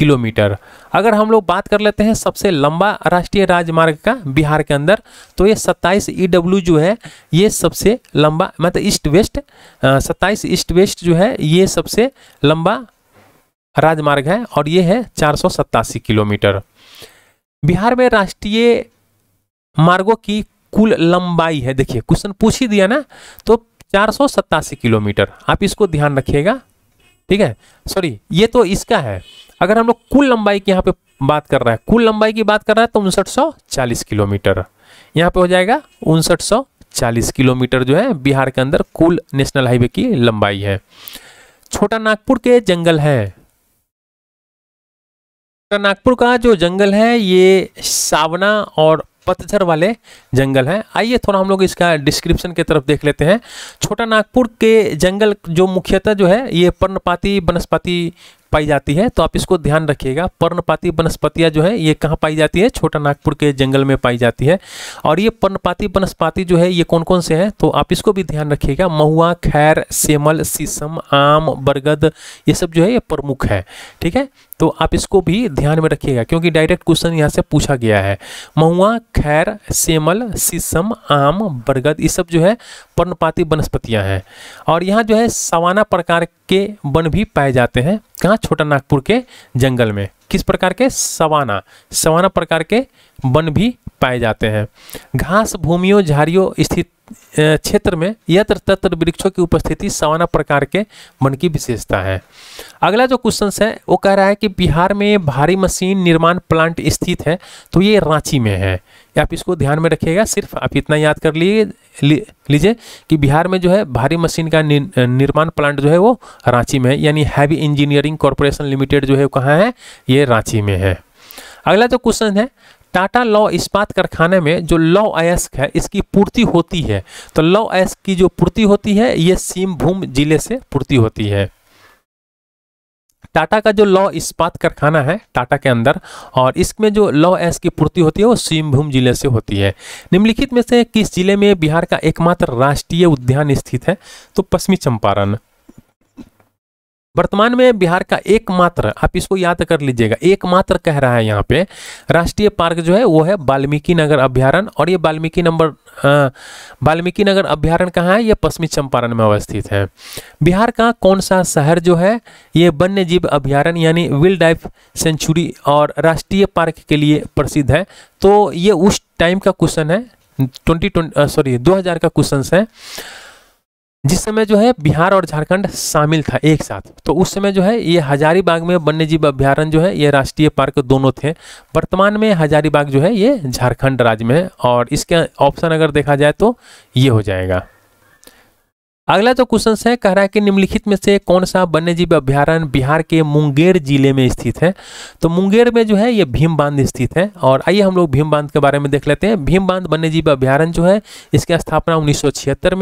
किलोमीटर अगर हम लोग बात कर लेते हैं सबसे लंबा राष्ट्रीय राजमार्ग का बिहार के अंदर तो ये 27 ईडब्ल्यू जो है ये सबसे लंबा मतलब ईस्ट वेस्ट सत्ताईस ईस्ट वेस्ट जो है ये सबसे लंबा राजमार्ग है और ये है चार किलोमीटर बिहार में राष्ट्रीय मार्गों की कुल लंबाई है देखिए क्वेश्चन पूछ ही दिया ना तो चार किलोमीटर आप इसको ध्यान रखिएगा ठीक है सॉरी ये तो इसका है अगर हम लोग कुल लंबाई की यहाँ पे बात कर रहे हैं कुल लंबाई की बात कर रहा है तो उनसठ चालीस किलोमीटर यहाँ पे हो जाएगा उनसठ सौ चालीस किलोमीटर जो है बिहार के अंदर कुल नेशनल हाईवे की लंबाई है छोटा नागपुर के जंगल है छोटा नागपुर का जो जंगल है ये सावना और पतझर वाले जंगल हैं आइए थोड़ा हम लोग इसका डिस्क्रिप्शन के तरफ देख लेते हैं छोटा नागपुर के जंगल जो मुख्यतः जो है ये पर्णपाती वनस्पति पाई जाती है तो आप इसको ध्यान रखिएगा पर्णपाती वनस्पतियाँ जो है ये कहाँ पाई जाती है छोटा नागपुर के जंगल में पाई जाती है और ये पर्णपाती वनस्पति जो है ये कौन कौन से हैं तो आप इसको भी ध्यान रखिएगा महुआ खैर सेमल सीसम आम बरगद ये सब जो है ये प्रमुख है ठीक है तो आप इसको भी ध्यान में रखिएगा क्योंकि डायरेक्ट क्वेश्चन यहाँ से पूछा गया है महुआ खैर सेमल सीसम आम बरगद ये सब जो है पर्णपाती वनस्पतियाँ हैं और यहाँ जो है सवाना प्रकार के वन भी पाए जाते हैं कहाँ छोटा नागपुर के जंगल में किस प्रकार के सवाना सवाना प्रकार के वन भी पाए जाते हैं घास भूमियों झाड़ियों स्थित क्षेत्र में यत्र तत्र वृक्षों की उपस्थिति सवाना प्रकार के वन की विशेषता है अगला जो क्वेश्चन है वो कह रहा है कि बिहार में भारी मशीन निर्माण प्लांट स्थित है तो ये रांची में है आप इसको ध्यान में रखिएगा सिर्फ आप इतना याद कर लिए लीजिए कि बिहार में जो है भारी मशीन का निर्माण प्लांट जो है वो रांची में है यानी हैवी इंजीनियरिंग कॉरपोरेशन लिमिटेड जो है कहाँ है ये रांची में है अगला जो क्वेश्चन है टाटा लौ इस्पात कारखाने में जो लौ अयस्क है इसकी पूर्ति होती है तो लौ अयस्क की जो पूर्ति होती है ये सिंहभूम जिले से पूर्ति होती है टाटा का जो लौ इस्पात कारखाना है टाटा के अंदर और इसमें जो लौ एस की पूर्ति होती है वो सिंहभूम जिले से होती है निम्नलिखित में से किस जिले में बिहार का एकमात्र राष्ट्रीय उद्यान स्थित है तो पश्चिमी चंपारण वर्तमान में बिहार का एकमात्र आप इसको याद कर लीजिएगा एकमात्र कह रहा है यहाँ पे राष्ट्रीय पार्क जो है वो है वाल्मीकि नगर अभ्यारण और ये वाल्मीकि नंबर वाल्मीकि नगर अभ्यारण कहाँ है ये पश्चिमी चंपारण में अवस्थित है बिहार का कौन सा शहर जो है ये वन्य जीव अभ्यारण यानी विल्ड लाइफ सेंचुरी और राष्ट्रीय पार्क के लिए प्रसिद्ध है तो ये उस टाइम का क्वेश्चन है ट्वेंटी सॉरी दो हज़ार का क्वेश्चन है जिस समय जो है बिहार और झारखंड शामिल था एक साथ तो उस समय जो है ये हजारीबाग में वन्य जीव जो है ये राष्ट्रीय पार्क दोनों थे वर्तमान में हजारीबाग जो है ये झारखंड राज्य में है और इसके ऑप्शन अगर देखा जाए तो ये हो जाएगा अगला जो क्वेश्चन है कह रहा है कि निम्नलिखित में से कौन सा वन्यजीव अभ्यारण्य बिहार के मुंगेर जिले में स्थित है तो मुंगेर में जो है ये भीम बांध स्थित है और आइए हम लोग भीम बांध के बारे में देख लेते हैं भीम बांध वन्यजीव अभ्यारण्य जो है इसकी स्थापना उन्नीस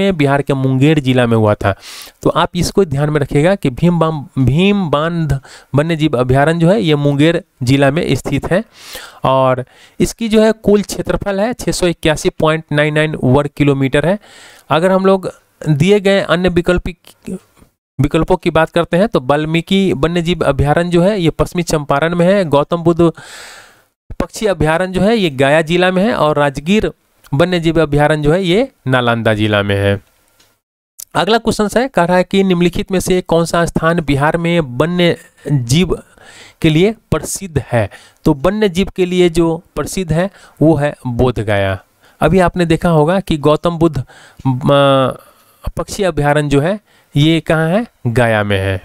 में बिहार के मुंगेर जिला में हुआ था तो आप इसको ध्यान में रखिएगा कि भीम भीम बांध वन्यजीव अभ्यारण्य जो है ये मुंगेर जिला में स्थित है और इसकी जो है कुल क्षेत्रफल है छः वर्ग किलोमीटर है अगर हम लोग दिए गए अन्य विकल्पिक विकल्पों की बात करते हैं तो वाल्मीकि वन्यजीव अभ्यारण्य जो है ये पश्चिमी चंपारण में है गौतम बुद्ध पक्षी अभ्यारण्य जो है ये गया जिला में है और राजगीर वन्यजीव अभ्यारण्य जो है ये नालंदा जिला में है अगला क्वेश्चन है कह रहा है कि निम्नलिखित में से कौन सा स्थान बिहार में वन्य जीव के लिए प्रसिद्ध है तो वन्य जीव के लिए जो प्रसिद्ध है वो है बोधगया अभी आपने देखा होगा कि गौतम बुद्ध पक्षी अभ्यारण जो है ये कहाँ है गया में है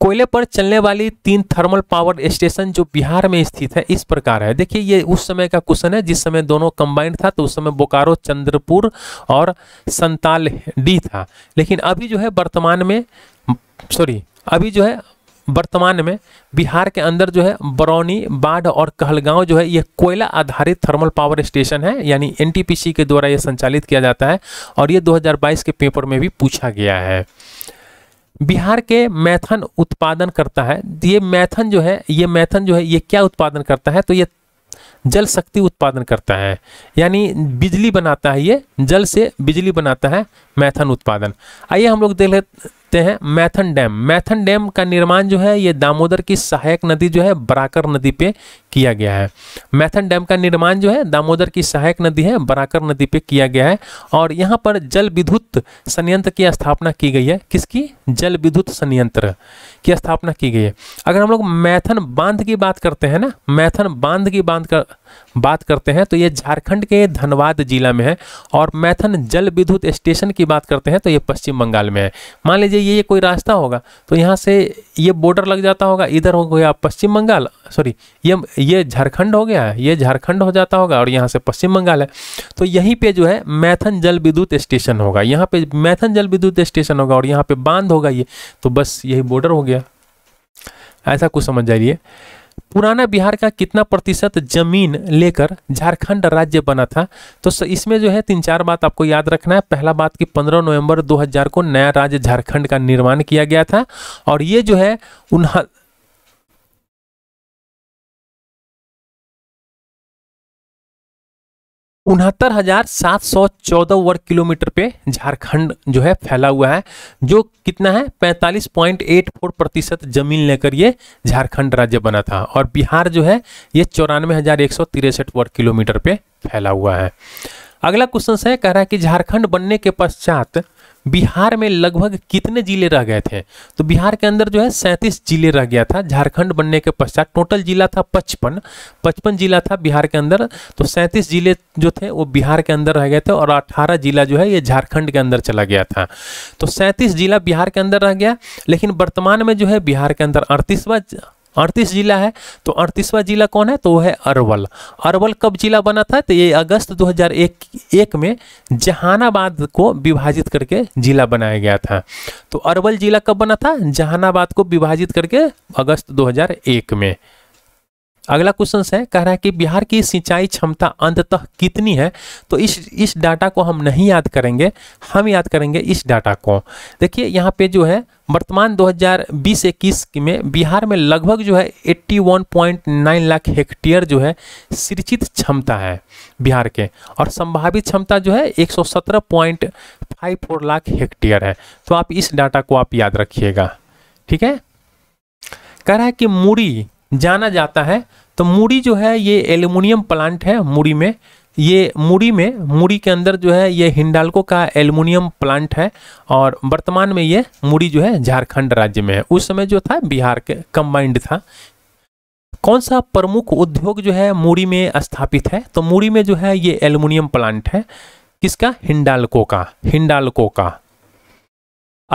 कोयले पर चलने वाली तीन थर्मल पावर स्टेशन जो बिहार में स्थित है इस प्रकार है देखिए ये उस समय का क्वेश्चन है जिस समय दोनों कंबाइंड था तो उस समय बोकारो चंद्रपुर और संताल डी था लेकिन अभी जो है वर्तमान में सॉरी अभी जो है वर्तमान में बिहार के अंदर जो है बरौनी बाढ़ और कहलगांव जो है ये कोयला आधारित थर्मल पावर स्टेशन है यानी एनटीपीसी के द्वारा ये संचालित किया जाता है और ये 2022 के पेपर में भी पूछा गया है बिहार के मैथन उत्पादन करता है ये मैथन जो है ये मैथन जो है ये क्या उत्पादन करता है तो ये जल शक्ति उत्पादन करता है यानी बिजली बनाता है ये जल से बिजली बनाता है मैथन उत्पादन आइए हम लोग देख ले देखते हैं मैथन डैम मैथन डैम का निर्माण जो है ये दामोदर की सहायक नदी जो है बराकर नदी पे किया गया है मैथन डैम का निर्माण जो है दामोदर की सहायक नदी है बराकर नदी पे किया गया है और यहाँ पर जल विद्युत संयंत्र की स्थापना की गई है किसकी जल विद्युत संयंत्र की स्थापना की गई है अगर हम लोग मैथन बांध की बात करते हैं ना मैथन बांध की बांध कर बात करते हैं तो ये झारखंड के धनबाद जिला में है और मैथन जल विद्युत स्टेशन की बात करते हैं तो ये पश्चिम बंगाल में है मान लीजिए ये कोई रास्ता होगा तो यहाँ से ये बॉर्डर लग जाता होगा इधर हो गया पश्चिम बंगाल सॉरी ये ये झारखंड हो गया है ये झारखंड हो जाता होगा और यहाँ से पश्चिम बंगाल है तो यहीं पर जो है मैथन जल विद्युत स्टेशन होगा यहाँ पे मैथन जल विद्युत स्टेशन होगा और यहाँ पे बांध होगा ये तो बस यही बॉर्डर हो गया ऐसा कुछ समझ जाइए पुराना बिहार का कितना प्रतिशत जमीन लेकर झारखंड राज्य बना था तो इसमें जो है तीन चार बात आपको याद रखना है पहला बात कि 15 नवंबर 2000 को नया राज्य झारखंड का निर्माण किया गया था और ये जो है उन्हा उनहत्तर हजार सात सौ चौदह वर्ग किलोमीटर पे झारखंड जो है फैला हुआ है जो कितना है पैंतालीस पॉइंट एट फोर प्रतिशत जमीन लेकर ये झारखंड राज्य बना था और बिहार जो है ये चौरानवे हजार एक सौ तिरसठ वर्ग किलोमीटर पे फैला हुआ है अगला क्वेश्चन है कह रहा है कि झारखंड बनने के पश्चात बिहार में लगभग कितने जिले रह गए थे तो बिहार के अंदर जो है सैंतीस जिले रह गया था झारखंड बनने के पश्चात टोटल जिला था पचपन पचपन जिला था बिहार के अंदर तो सैंतीस जिले जो थे वो बिहार के अंदर रह गए थे और अठारह जिला जो है ये झारखंड के अंदर चला गया था तो सैंतीस जिला बिहार के अंदर रह गया लेकिन वर्तमान में जो है बिहार के अंदर अड़तीसवा अड़तीस जिला है तो अड़तीसवा जिला कौन है तो वो है अरवल अरवल कब जिला बना था तो ये अगस्त 2001 एक में जहानाबाद को विभाजित करके जिला बनाया गया था तो अरवल जिला कब बना था जहानाबाद को विभाजित करके अगस्त 2001 में अगला क्वेश्चन है कह रहा है कि बिहार की सिंचाई क्षमता अंततः कितनी है तो इस इस डाटा को हम नहीं याद करेंगे हम याद करेंगे इस डाटा को देखिए यहाँ पे जो है वर्तमान 2020-21 में बिहार में लगभग जो है 81.9 लाख हेक्टेयर जो है सिंचित क्षमता है बिहार के और संभावित क्षमता जो है 117.54 लाख हेक्टेयर है तो आप इस डाटा को आप याद रखिएगा ठीक है कह रहा है कि मूरी जाना जाता है तो मूड़ी जो है ये एल्यूमिनियम प्लांट है मूड़ी में ये मूड़ी में मूड़ी के अंदर जो है ये हिंडालको का एल्युमिनियम प्लांट है और वर्तमान में ये मूड़ी जो है झारखंड राज्य में है उस समय जो था बिहार के कंबाइंड था कौन सा प्रमुख उद्योग जो है मूड़ी में स्थापित है तो मूड़ी में जो है ये एल्युमिनियम प्लांट है किसका हिंडालको का हिंडालको का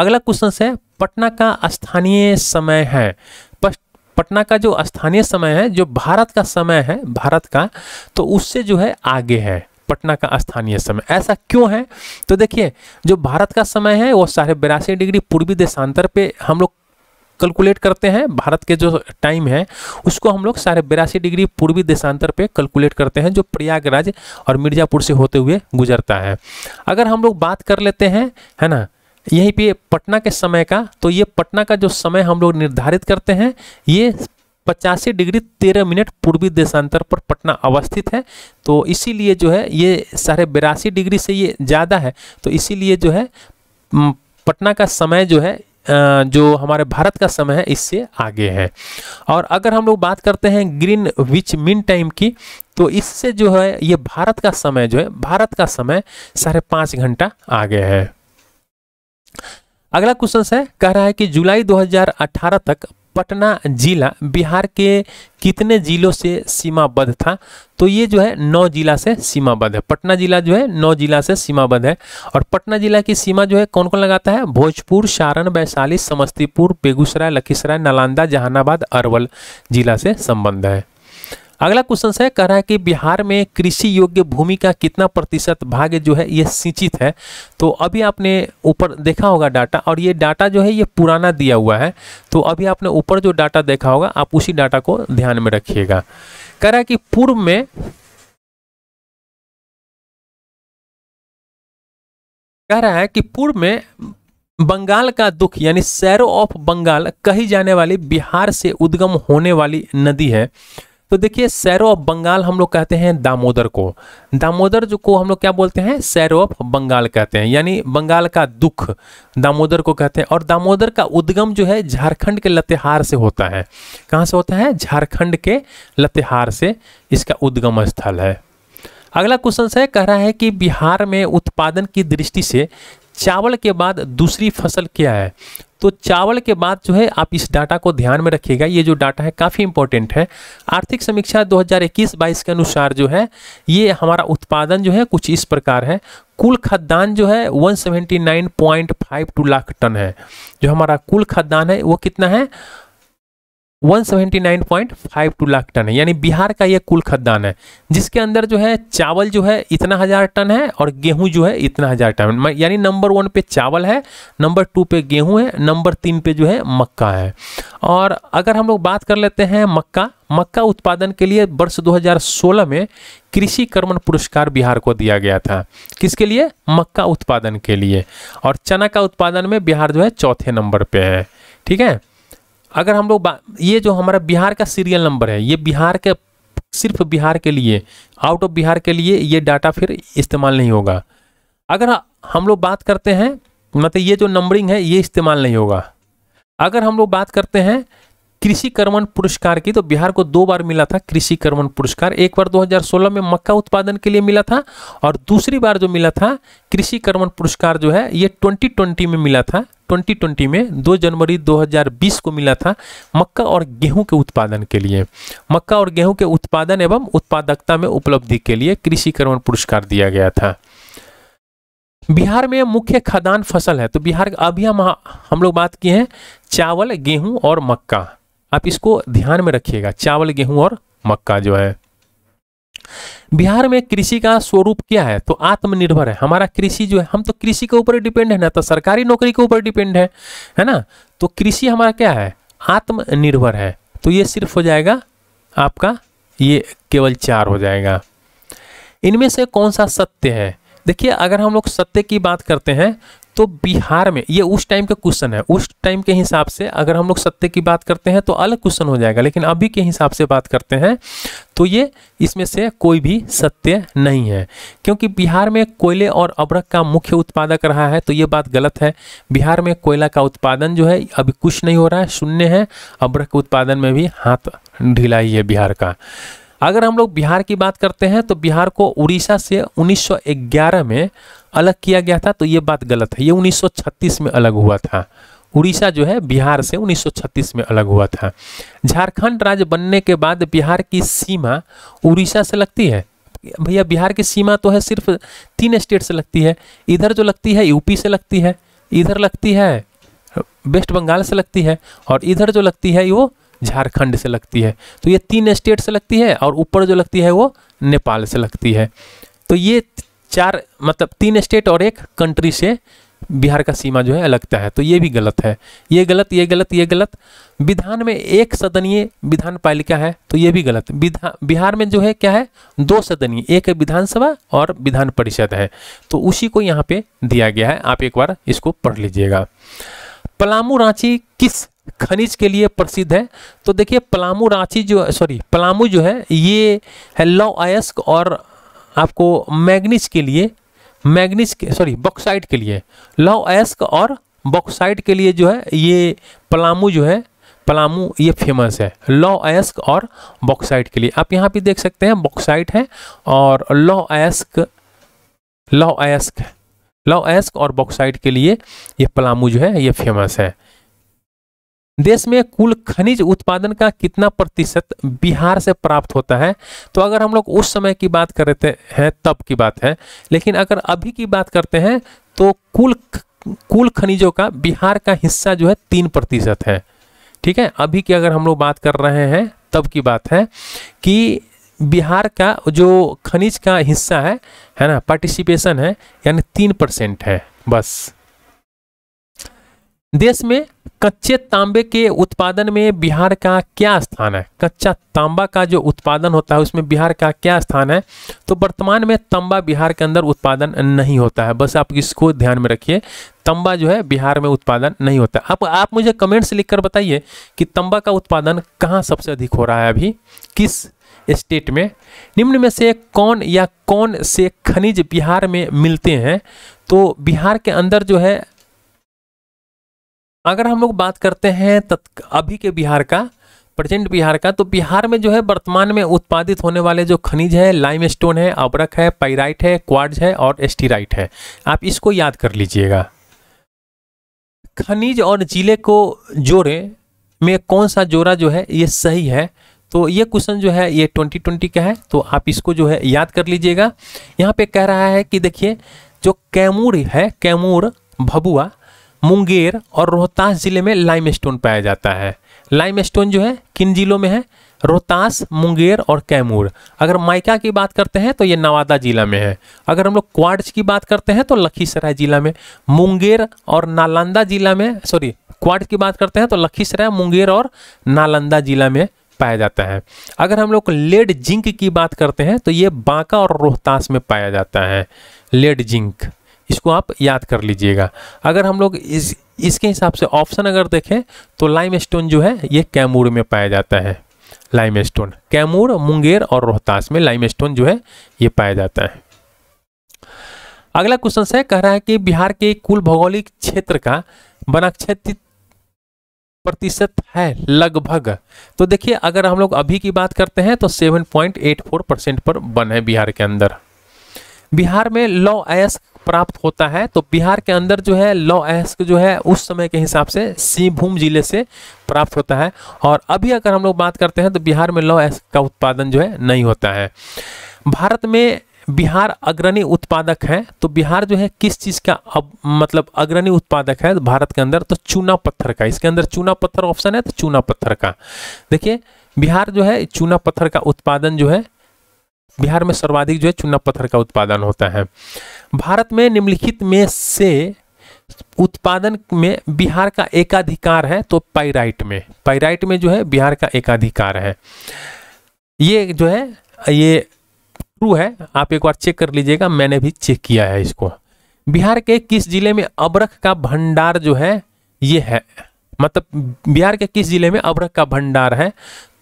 अगला क्वेश्चन है पटना का स्थानीय समय है पटना का जो स्थानीय समय है जो भारत का समय है भारत का तो उससे जो है आगे है पटना का स्थानीय समय ऐसा क्यों है तो देखिए जो भारत का समय है वो साढ़े बिरासी डिग्री पूर्वी देशांतर पे हम लोग कैलकुलेट करते हैं भारत के जो टाइम है उसको हम लोग साढ़े बिरासी डिग्री पूर्वी देशांतर पे कैलकुलेट करते हैं जो प्रयागराज और मिर्ज़ापुर से होते हुए गुजरता है अगर हम लोग बात कर लेते हैं है ना यहीं पे पटना के समय का तो ये पटना का जो समय हम लोग निर्धारित करते हैं ये पचासी डिग्री तेरह मिनट पूर्वी देशांतर पर पटना अवस्थित है तो इसीलिए जो है ये साढ़े बिरासी डिग्री से ये ज़्यादा है तो इसीलिए जो है पटना का समय जो है जो हमारे भारत का समय है इससे आगे है और अगर हम लोग बात करते हैं ग्रीन विच मिन टाइम की तो इससे जो है ये भारत का समय जो है भारत का समय साढ़े पाँच घंटा आगे है अगला क्वेश्चन है कह रहा है कि जुलाई 2018 तक पटना जिला बिहार के कितने जिलों से सीमाबद्ध था तो ये जो है नौ जिला से सीमाबद्ध है पटना जिला जो है नौ जिला से सीमाबद्ध है और पटना जिला की सीमा जो है कौन कौन लगाता है भोजपुर सारण वैशाली समस्तीपुर बेगूसराय लखीसराय नालंदा जहानाबाद अरवल जिला से संबंध है अगला क्वेश्चन है कह रहा है कि बिहार में कृषि योग्य भूमि का कितना प्रतिशत भाग जो है ये सिंचित है तो अभी आपने ऊपर देखा होगा डाटा और ये डाटा जो है ये पुराना दिया हुआ है तो अभी आपने ऊपर जो डाटा देखा होगा आप उसी डाटा को ध्यान में रखिएगा कह रहा है कि पूर्व में कह रहा है कि पूर्व में बंगाल का दुख यानी सैरो ऑफ बंगाल कही जाने वाली बिहार से उद्गम होने वाली नदी है तो देखिए सैरो ऑफ बंगाल हम लोग कहते हैं दामोदर को दामोदर जो को हम लोग क्या बोलते हैं सैरो ऑफ बंगाल कहते हैं यानी बंगाल का दुख दामोदर को कहते हैं और दामोदर का उद्गम जो है झारखंड के लतेहार से होता है कहाँ से होता है झारखंड के लतेहार से इसका उद्गम स्थल है अगला क्वेश्चन है कह रहा है कि बिहार में उत्पादन की दृष्टि से चावल के बाद दूसरी फसल क्या है तो चावल के बाद जो है आप इस डाटा को ध्यान में रखिएगा ये जो डाटा है काफ़ी इंपॉर्टेंट है आर्थिक समीक्षा 2021-22 के अनुसार जो है ये हमारा उत्पादन जो है कुछ इस प्रकार है कुल खाद्यान्न जो है 179.52 लाख टन है जो हमारा कुल खाद्यान्न है वो कितना है 179.52 लाख टन है यानी बिहार का ये कुल खदान है जिसके अंदर जो है चावल जो है इतना हज़ार टन है और गेहूं जो है इतना हज़ार टन यानी नंबर वन पे चावल है नंबर टू पे गेहूं है नंबर तीन पे जो है मक्का है और अगर हम लोग बात कर लेते हैं मक्का मक्का उत्पादन के लिए वर्ष 2016 में कृषि कर्मण पुरस्कार बिहार को दिया गया था किसके लिए मक्का उत्पादन के लिए और चना का उत्पादन में बिहार जो है चौथे नंबर पर है ठीक है अगर हम लोग ये जो हमारा बिहार का सीरियल नंबर है ये बिहार के सिर्फ बिहार के लिए आउट ऑफ बिहार के लिए ये डाटा फिर इस्तेमाल नहीं होगा अगर हम लोग बात करते हैं मतलब ये जो नंबरिंग है ये इस्तेमाल नहीं होगा अगर हम लोग बात करते हैं कृषि कर्मण पुरस्कार की तो बिहार को दो बार मिला था कृषि कर्मण पुरस्कार एक बार 2016 में मक्का उत्पादन के लिए मिला था और दूसरी बार जो मिला था कृषि कर्मण पुरस्कार जो है ये 2020 में मिला था 2020 में 2 जनवरी 2020 को मिला था मक्का और गेहूं के उत्पादन के लिए मक्का और गेहूं के उत्पादन एवं उत्पादकता में उपलब्धि के लिए कृषि कर्मण पुरस्कार दिया गया था बिहार में मुख्य खदान फसल है तो बिहार अभी हम हाँ, हम लोग बात किए हैं चावल गेहूं और मक्का आप इसको ध्यान में रखिएगा चावल गेहूं और मक्का जो है बिहार में कृषि का स्वरूप क्या है तो आत्मनिर्भर है हमारा कृषि जो है हम तो कृषि के ऊपर डिपेंड है ना तो सरकारी नौकरी के ऊपर डिपेंड है है ना तो कृषि हमारा क्या है आत्मनिर्भर है तो ये सिर्फ हो जाएगा आपका ये केवल चार हो जाएगा इनमें से कौन सा सत्य है देखिए अगर हम लोग सत्य की बात करते हैं तो बिहार में ये उस टाइम का क्वेश्चन है उस टाइम के हिसाब से अगर हम लोग सत्य की बात करते हैं तो अलग क्वेश्चन हो जाएगा लेकिन अभी के हिसाब से बात करते हैं तो ये इसमें से कोई भी सत्य नहीं है क्योंकि बिहार में कोयले और अबरक का मुख्य उत्पादक रहा है तो ये बात गलत है बिहार में कोयला का उत्पादन जो है अभी कुछ नहीं हो रहा है शून्य है अबरक उत्पादन में भी हाथ ढिलाई है बिहार का अगर हम लोग बिहार की बात करते हैं तो बिहार को उड़ीसा से 1911 में अलग किया गया था तो ये बात गलत है ये 1936 में अलग हुआ था उड़ीसा जो है बिहार से 1936 में अलग हुआ था झारखंड राज्य बनने के बाद बिहार की सीमा उड़ीसा से लगती है भैया बिहार की सीमा तो है सिर्फ तीन स्टेट से लगती है इधर जो लगती है यूपी से लगती है इधर लगती है वेस्ट बंगाल से लगती है और इधर जो लगती है वो झारखंड से लगती है तो ये तीन स्टेट से लगती है और ऊपर जो लगती है वो नेपाल से लगती है तो ये चार मतलब तीन स्टेट और एक कंट्री से बिहार का सीमा जो है लगता है तो ये भी गलत है ये गलत ये गलत ये गलत विधान में एक सदनीय विधान पालिका है तो ये भी गलत विधान बिहार में जो है क्या है दो सदनीय एक विधानसभा और विधान परिषद है तो उसी को यहाँ पे दिया गया है आप एक बार इसको पढ़ लीजिएगा पलामू रांची किस खनिज के लिए प्रसिद्ध है तो देखिए पलामू रांची जो सॉरी पलामू जो है ये है लौ अयस्क और आपको मैग्नीज के लिए मैग्नीज के सॉरी बॉक्साइड के लिए लौ अयस्क और बॉक्साइड के लिए जो है ये पलामू जो है पलामू ये फेमस है लौ अयस्क और बॉक्साइट के लिए आप यहाँ पे देख सकते हैं बॉक्साइट है और लौ अयस्क लौ अयस्क लौ अयस्क और बॉक्साइट के लिए ये पलामू जो है ये फेमस है देश में कुल खनिज उत्पादन का कितना प्रतिशत बिहार से प्राप्त होता है तो अगर हम लोग उस समय की बात करते हैं तब की बात है लेकिन अगर अभी की बात करते हैं तो कुल कुल खनिजों का बिहार का हिस्सा जो है तीन प्रतिशत है ठीक है अभी की अगर हम लोग बात कर रहे हैं तब की बात है कि बिहार का जो खनिज का हिस्सा है है ना पार्टिसिपेशन है यानी तीन परसेंट है बस देश में कच्चे तांबे के उत्पादन में बिहार का क्या स्थान है कच्चा तांबा का जो उत्पादन होता है उसमें बिहार का क्या स्थान है तो वर्तमान में तांबा बिहार के अंदर उत्पादन नहीं होता है बस आप इसको ध्यान में रखिए तंबा जो है बिहार में उत्पादन नहीं होता अब आप मुझे कमेंट्स लिखकर बताइए कि तंबा का उत्पादन कहाँ सबसे अधिक हो रहा है अभी किस स्टेट में निम्न में से कौन या कौन से खनिज बिहार में मिलते हैं तो बिहार के अंदर जो है अगर हम लोग बात करते हैं अभी के बिहार का प्रजेंट बिहार का तो बिहार में जो है वर्तमान में उत्पादित होने वाले जो खनिज है लाइम स्टोन है अबरक है पाइराइट है क्वार्ज है और एस्टीराइट है आप इसको याद कर लीजिएगा खनिज और जिले को जोड़े में कौन सा जोड़ा जो है ये सही है तो ये क्वेश्चन जो है ये 2020 का है तो आप इसको जो है याद कर लीजिएगा यहाँ पे कह रहा है कि देखिए जो कैमूर है कैमूर भबुआ मुंगेर और रोहतास जिले में लाइमस्टोन पाया जाता है लाइमस्टोन जो है किन जिलों में है रोहतास मुंगेर और कैमूर अगर माइका की बात करते हैं तो ये नवादा जिला में है अगर हम लोग क्वार्ट्स की बात करते हैं तो लखीसराय जिला में मुंगेर और नालंदा जिला में सॉरी क्वार्ट्स की बात करते हैं तो लखीसराय मुंगेर और नालंदा जिला में पाया जाता है अगर हम लोग लेड जिंक की बात करते हैं तो ये बांका और रोहतास में पाया जाता है लेड जिंक इसको आप याद कर लीजिएगा अगर हम लोग इस इसके हिसाब से ऑप्शन अगर देखें तो लाइम जो है ये कैमूर में पाया जाता है लाइम स्टोन कैमूर मुंगेर और रोहतास में लाइम जो है ये पाया जाता है अगला क्वेश्चन है कह रहा है कि बिहार के कुल भौगोलिक क्षेत्र का वनाक्षेत्र प्रतिशत है लगभग तो देखिए अगर हम लोग अभी की बात करते हैं तो 7.84 परसेंट पर बन है बिहार के अंदर बिहार में लौ अयस्क प्राप्त होता है तो बिहार के अंदर जो है लौ एस्क जो है उस समय के हिसाब से सिंहभूम जिले से प्राप्त होता है और अभी अगर हम लोग बात करते हैं तो बिहार में लौ एस्क का उत्पादन जो है नहीं होता है भारत में बिहार अग्रणी उत्पादक है तो बिहार जो है किस चीज़ का अब मतलब अग्रणी उत्पादक है भारत के अंदर तो चूना पत्थर का इसके अंदर चूना पत्थर ऑप्शन है तो चूना पत्थर का देखिए बिहार जो है चूना पत्थर का उत्पादन जो है बिहार में सर्वाधिक जो है चूना पत्थर का उत्पादन होता है भारत में निम्नलिखित में से उत्पादन में बिहार का एकाधिकार है तो पाइराइट में पाइराइट में जो है बिहार का एकाधिकार है ये जो है ये ट्रू है आप एक बार चेक कर लीजिएगा मैंने भी चेक किया है इसको बिहार के किस जिले में अबरख का भंडार जो है ये है मतलब बिहार के किस जिले में अबरख का भंडार है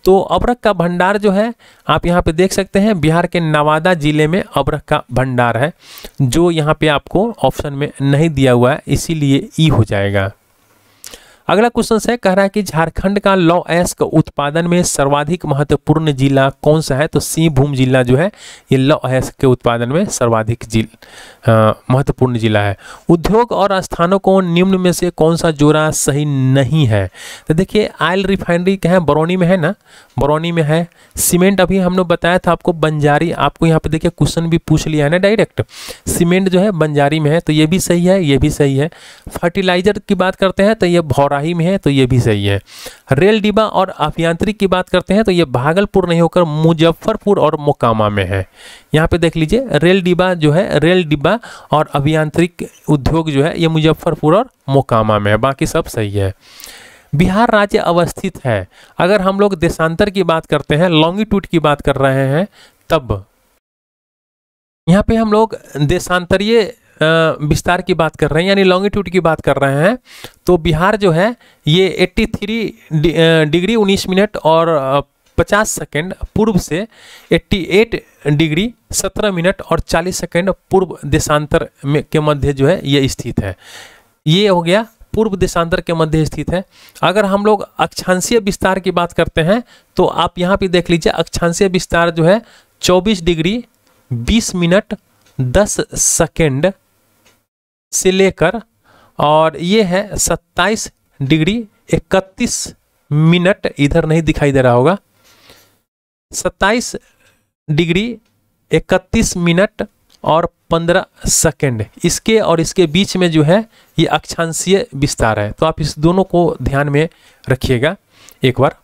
तो अबरक का भंडार जो है आप यहाँ पे देख सकते हैं बिहार के नवादा ज़िले में अबरक का भंडार है जो यहाँ पे आपको ऑप्शन में नहीं दिया हुआ है इसीलिए ई हो जाएगा अगला क्वेश्चन है कह रहा है कि झारखंड का लौ एस का उत्पादन में सर्वाधिक महत्वपूर्ण जिला कौन सा है तो सिंहभूम जिला जो है ये लौ एस के उत्पादन में सर्वाधिक जिल महत्वपूर्ण जिला है उद्योग और स्थानों को निम्न में से कौन सा जोड़ा सही नहीं है तो देखिए आयल रिफाइनरी कहें बरौनी में है ना बरौनी में है सीमेंट अभी हमने बताया था आपको बंजारी आपको यहाँ पे देखिए क्वेश्चन भी पूछ लिया है ना डायरेक्ट सीमेंट जो है बंजारी में है तो ये भी सही है ये भी सही है फर्टिलाइजर की बात करते हैं तो ये भौराही में है तो ये भी सही है रेल डिब्बा और अभियांत्रिक की बात करते हैं तो ये भागलपुर नहीं होकर मुजफ्फरपुर और मोकामा में है यहाँ पे देख लीजिए रेल डिब्बा जो है रेल डिब्बा और अभियांत्रिक उद्योग जो है ये मुजफ्फरपुर और मोकामा में है बाकी सब सही है बिहार राज्य अवस्थित है अगर हम लोग देशांतर की बात करते हैं लॉन्गिट्यूड की बात कर रहे हैं तब यहाँ पे हम लोग देशांतरीय विस्तार की बात कर रहे हैं यानी लॉन्गिट्यूड की बात कर रहे हैं तो बिहार जो है ये 83 डिग्री 19 मिनट और 50 सेकंड पूर्व से 88 डिग्री 17 मिनट और 40 सेकंड पूर्व देशांतर में के मध्य जो है ये स्थित है ये हो गया पूर्व देशांतर के मध्य स्थित है अगर हम लोग अक्षांशीय विस्तार की बात करते हैं तो आप यहाँ पे देख लीजिए अक्षांशीय विस्तार जो है 24 डिग्री 20 मिनट 10 सेकेंड से लेकर और ये है 27 डिग्री 31 मिनट इधर नहीं दिखाई दे रहा होगा 27 डिग्री 31 मिनट और पंद्रह सेकेंड इसके और इसके बीच में जो है ये अक्षांशीय विस्तार है तो आप इस दोनों को ध्यान में रखिएगा एक बार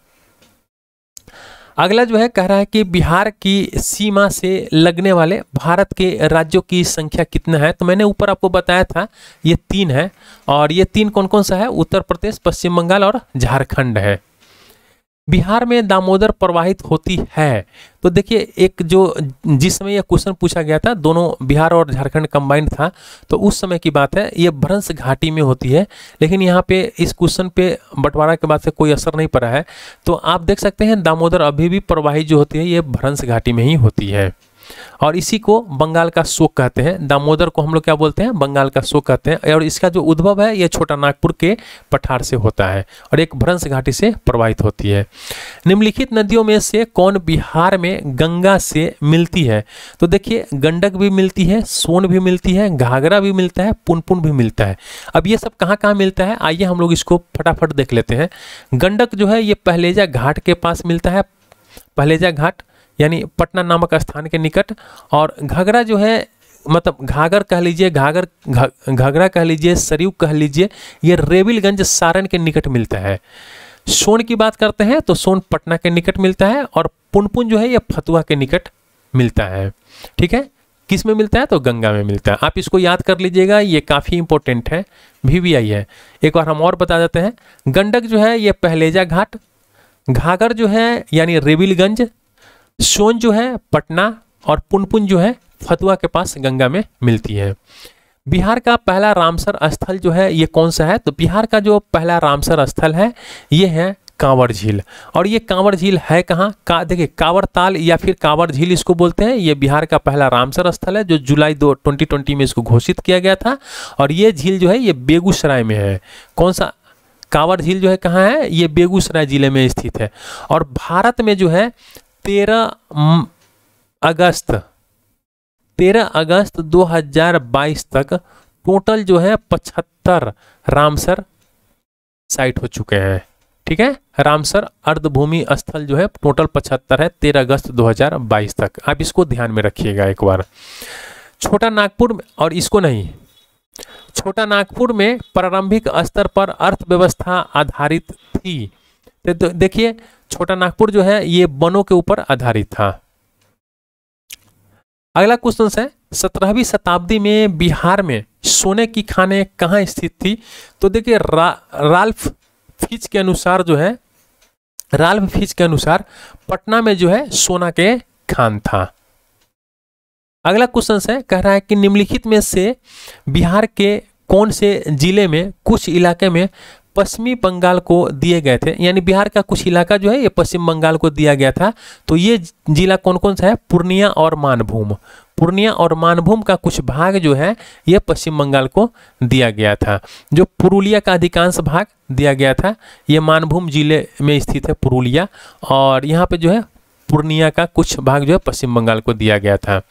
अगला जो है कह रहा है कि बिहार की सीमा से लगने वाले भारत के राज्यों की संख्या कितना है तो मैंने ऊपर आपको बताया था ये तीन है और ये तीन कौन कौन सा है उत्तर प्रदेश पश्चिम बंगाल और झारखंड है बिहार में दामोदर प्रवाहित होती है तो देखिए एक जो जिस समय यह क्वेश्चन पूछा गया था दोनों बिहार और झारखंड कंबाइंड था तो उस समय की बात है ये भ्रंश घाटी में होती है लेकिन यहाँ पे इस क्वेश्चन पे बंटवारा के बाद से कोई असर नहीं पड़ा है तो आप देख सकते हैं दामोदर अभी भी प्रवाहित जो होती है ये भ्रंश घाटी में ही होती है और इसी को बंगाल का शोक कहते हैं दामोदर को हम लोग क्या बोलते हैं बंगाल का शोक कहते हैं और इसका जो उद्भव है यह छोटा नागपुर के पठार से होता है और एक भ्रंश घाटी से प्रवाहित होती है निम्नलिखित नदियों में से कौन बिहार में गंगा से मिलती है तो देखिए गंडक भी मिलती है सोन भी मिलती है घाघरा भी मिलता है पुनपुन भी मिलता है अब ये सब कहाँ कहाँ मिलता है आइए हम लोग इसको फटाफट देख लेते हैं गंडक जो है ये पहलेजा घाट के पास मिलता है पहलेजा घाट यानी पटना नामक स्थान के निकट और घाघरा जो है मतलब घाघर कह लीजिए घाघर घाघरा कह लीजिए सरयू कह लीजिए ये रेविलगंज सारण के निकट मिलता है सोन की बात करते हैं तो सोन पटना के निकट मिलता है और पुनपुन जो है ये फतुहा के निकट मिलता है ठीक है किस में मिलता है तो गंगा में मिलता है आप इसको याद कर लीजिएगा ये काफ़ी इंपॉर्टेंट है वी वी आई है एक बार हम और बता देते हैं गंडक जो है ये पहलेजा घाट घाघर जो है यानी रेविलगंज सोन जो है पटना और पुनपुन जो है फतुआ के पास गंगा में मिलती है बिहार का पहला रामसर स्थल जो है ये कौन सा है तो बिहार का जो पहला रामसर स्थल है ये है कांवर झील और ये कांवर झील है कहाँ का देखिए कांवर ताल या फिर कांवर झील इसको बोलते हैं ये बिहार का पहला रामसर स्थल है जो जुलाई दो ट्वेंटी ट्वेंटी में इसको घोषित किया गया था और ये झील जो है ये बेगूसराय में है कौन सा कांवर झील जो है कहाँ है ये बेगूसराय ज़िले में स्थित है और भारत में जो है तेरह अगस्त तेरह अगस्त 2022 तक टोटल जो है पचहत्तर रामसर साइट हो चुके हैं ठीक है रामसर अर्धभूमि स्थल जो है टोटल पचहत्तर है तेरह अगस्त 2022 तक आप इसको ध्यान में रखिएगा एक बार छोटा नागपुर और इसको नहीं छोटा नागपुर में प्रारंभिक स्तर पर अर्थव्यवस्था आधारित थी तो, तो देखिए छोटा नागपुर जो है ये वनों के ऊपर आधारित था अगला क्वेश्चन है सत्रहवीं शताब्दी में बिहार में सोने की खाने कहाँ स्थित थी तो देखिए रा, राल्फ फिच के अनुसार जो है राल्फ फिच के अनुसार पटना में जो है सोना के खान था अगला क्वेश्चन है कह रहा है कि निम्नलिखित में से बिहार के कौन से जिले में कुछ इलाके में पश्चिमी बंगाल को दिए गए थे यानी बिहार का कुछ इलाका जो है ये पश्चिम बंगाल को दिया गया था तो ये जिला कौन कौन सा है पूर्णिया और मानभूम पूर्णिया और मानभूम का कुछ भाग जो है ये पश्चिम बंगाल को दिया गया था जो पुरुलिया का अधिकांश भाग दिया गया था ये मानभूम जिले में स्थित है पुरुलिया और यहाँ पे जो है पूर्णिया का कुछ भाग जो है पश्चिम बंगाल को दिया गया था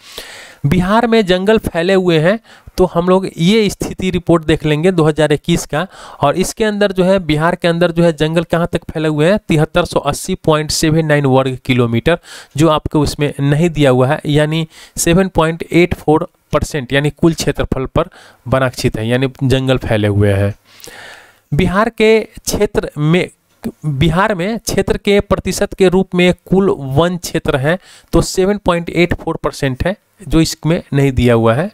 बिहार में जंगल फैले हुए हैं तो हम लोग ये स्थिति रिपोर्ट देख लेंगे 2021 का और इसके अंदर जो है बिहार के अंदर जो है जंगल कहाँ तक फैले हुए हैं तिहत्तर सौ अस्सी पॉइंट सेवन नाइन वर्ग किलोमीटर जो आपको उसमें नहीं दिया हुआ है यानी seven point eight four percent यानी कुल क्षेत्रफल पर बनाक्षित है यानी जंगल फैले हुए हैं बिहार के क्षेत्र में बिहार में क्षेत्र के प्रतिशत के रूप में कुल वन क्षेत्र है तो 7.84 परसेंट है जो इसमें नहीं दिया हुआ है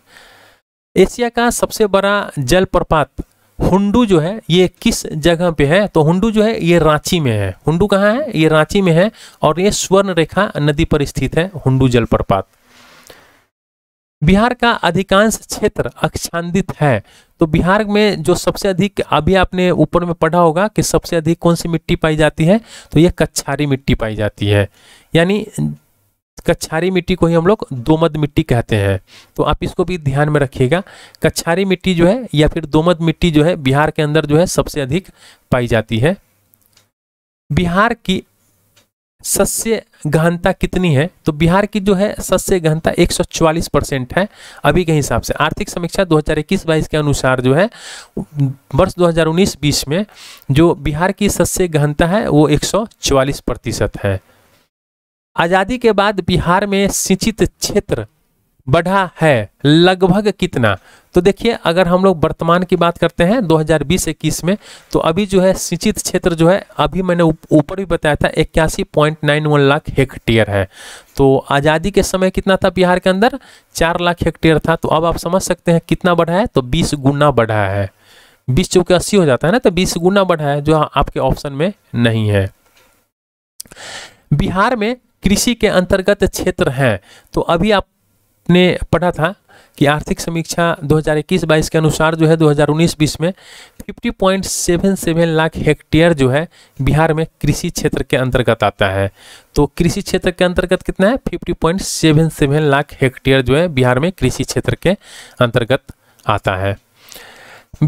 एशिया का सबसे बड़ा जलप्रपात हुंडू जो है ये किस जगह पे है तो हुंडू जो है ये रांची में है हुंडू कहाँ है ये रांची में है और ये स्वर्ण रेखा नदी पर स्थित है हुंडू जलप्रपात बिहार का अधिकांश क्षेत्र अक्षांदित है तो बिहार में जो सबसे अधिक अभी आपने ऊपर में पढ़ा होगा कि सबसे अधिक कौन सी मिट्टी पाई जाती है तो ये कच्छारी मिट्टी पाई जाती है यानी कछारी मिट्टी को ही हम लोग दोमद मिट्टी कहते हैं तो आप इसको भी ध्यान में रखिएगा कछारी मिट्टी जो है या फिर दोमद मिट्टी जो है बिहार के अंदर जो है सबसे अधिक पाई जाती है बिहार की सस्य गहनता कितनी है तो बिहार की जो है सस्य गहनता 144 परसेंट है अभी के हिसाब से आर्थिक समीक्षा 2021 हजार के अनुसार जो है वर्ष 2019-20 में जो बिहार की सस्य गहनता है वो 144 प्रतिशत है आज़ादी के बाद बिहार में सिंचित क्षेत्र बढ़ा है लगभग कितना तो देखिए अगर हम लोग वर्तमान की बात करते हैं 2020-21 में तो अभी जो है सिंचित क्षेत्र जो है अभी मैंने ऊपर भी बताया था इक्यासी point nine one lakh hectare है तो आज़ादी के समय कितना था बिहार के अंदर चार लाख हेक्टेयर था तो अब आप समझ सकते हैं कितना बढ़ा है तो बीस गुना बढ़ा है बीस चौके अस्सी हो जाता है ना तो बीस गुना बढ़ा है जो आपके ऑप्शन में नहीं है बिहार में कृषि के अंतर्गत क्षेत्र हैं तो अभी आपने पढ़ा था कि आर्थिक समीक्षा 2021-22 के अनुसार जो है 2019-20 में 50.77 लाख हेक्टेयर जो है बिहार में कृषि क्षेत्र के अंतर्गत आता है तो कृषि क्षेत्र के अंतर्गत कितना है 50.77 लाख हेक्टेयर जो है बिहार में कृषि क्षेत्र के अंतर्गत आता है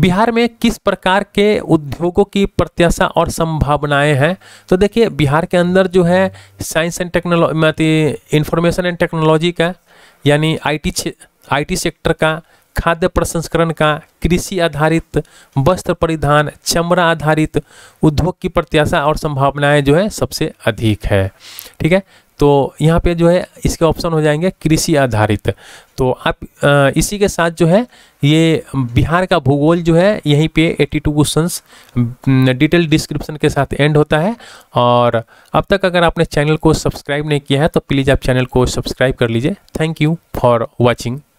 बिहार में किस प्रकार के उद्योगों की प्रत्याशा और संभावनाएं हैं तो देखिए बिहार के अंदर जो है science and technology information and technology का यानी आईटी आईटी सेक्टर का खाद्य प्रसंस्करण का कृषि आधारित वस्त्र परिधान चमड़ा आधारित उद्योग की प्रत्याशा और संभावनाएं जो है सबसे अधिक है ठीक है तो यहाँ पे जो है इसके ऑप्शन हो जाएंगे कृषि आधारित तो आप इसी के साथ जो है ये बिहार का भूगोल जो है यहीं पे 82 टू क्वेश्चन डिटेल डिस्क्रिप्शन के साथ एंड होता है और अब तक अगर आपने चैनल को सब्सक्राइब नहीं किया है तो प्लीज़ आप चैनल को सब्सक्राइब कर लीजिए थैंक यू फॉर वॉचिंग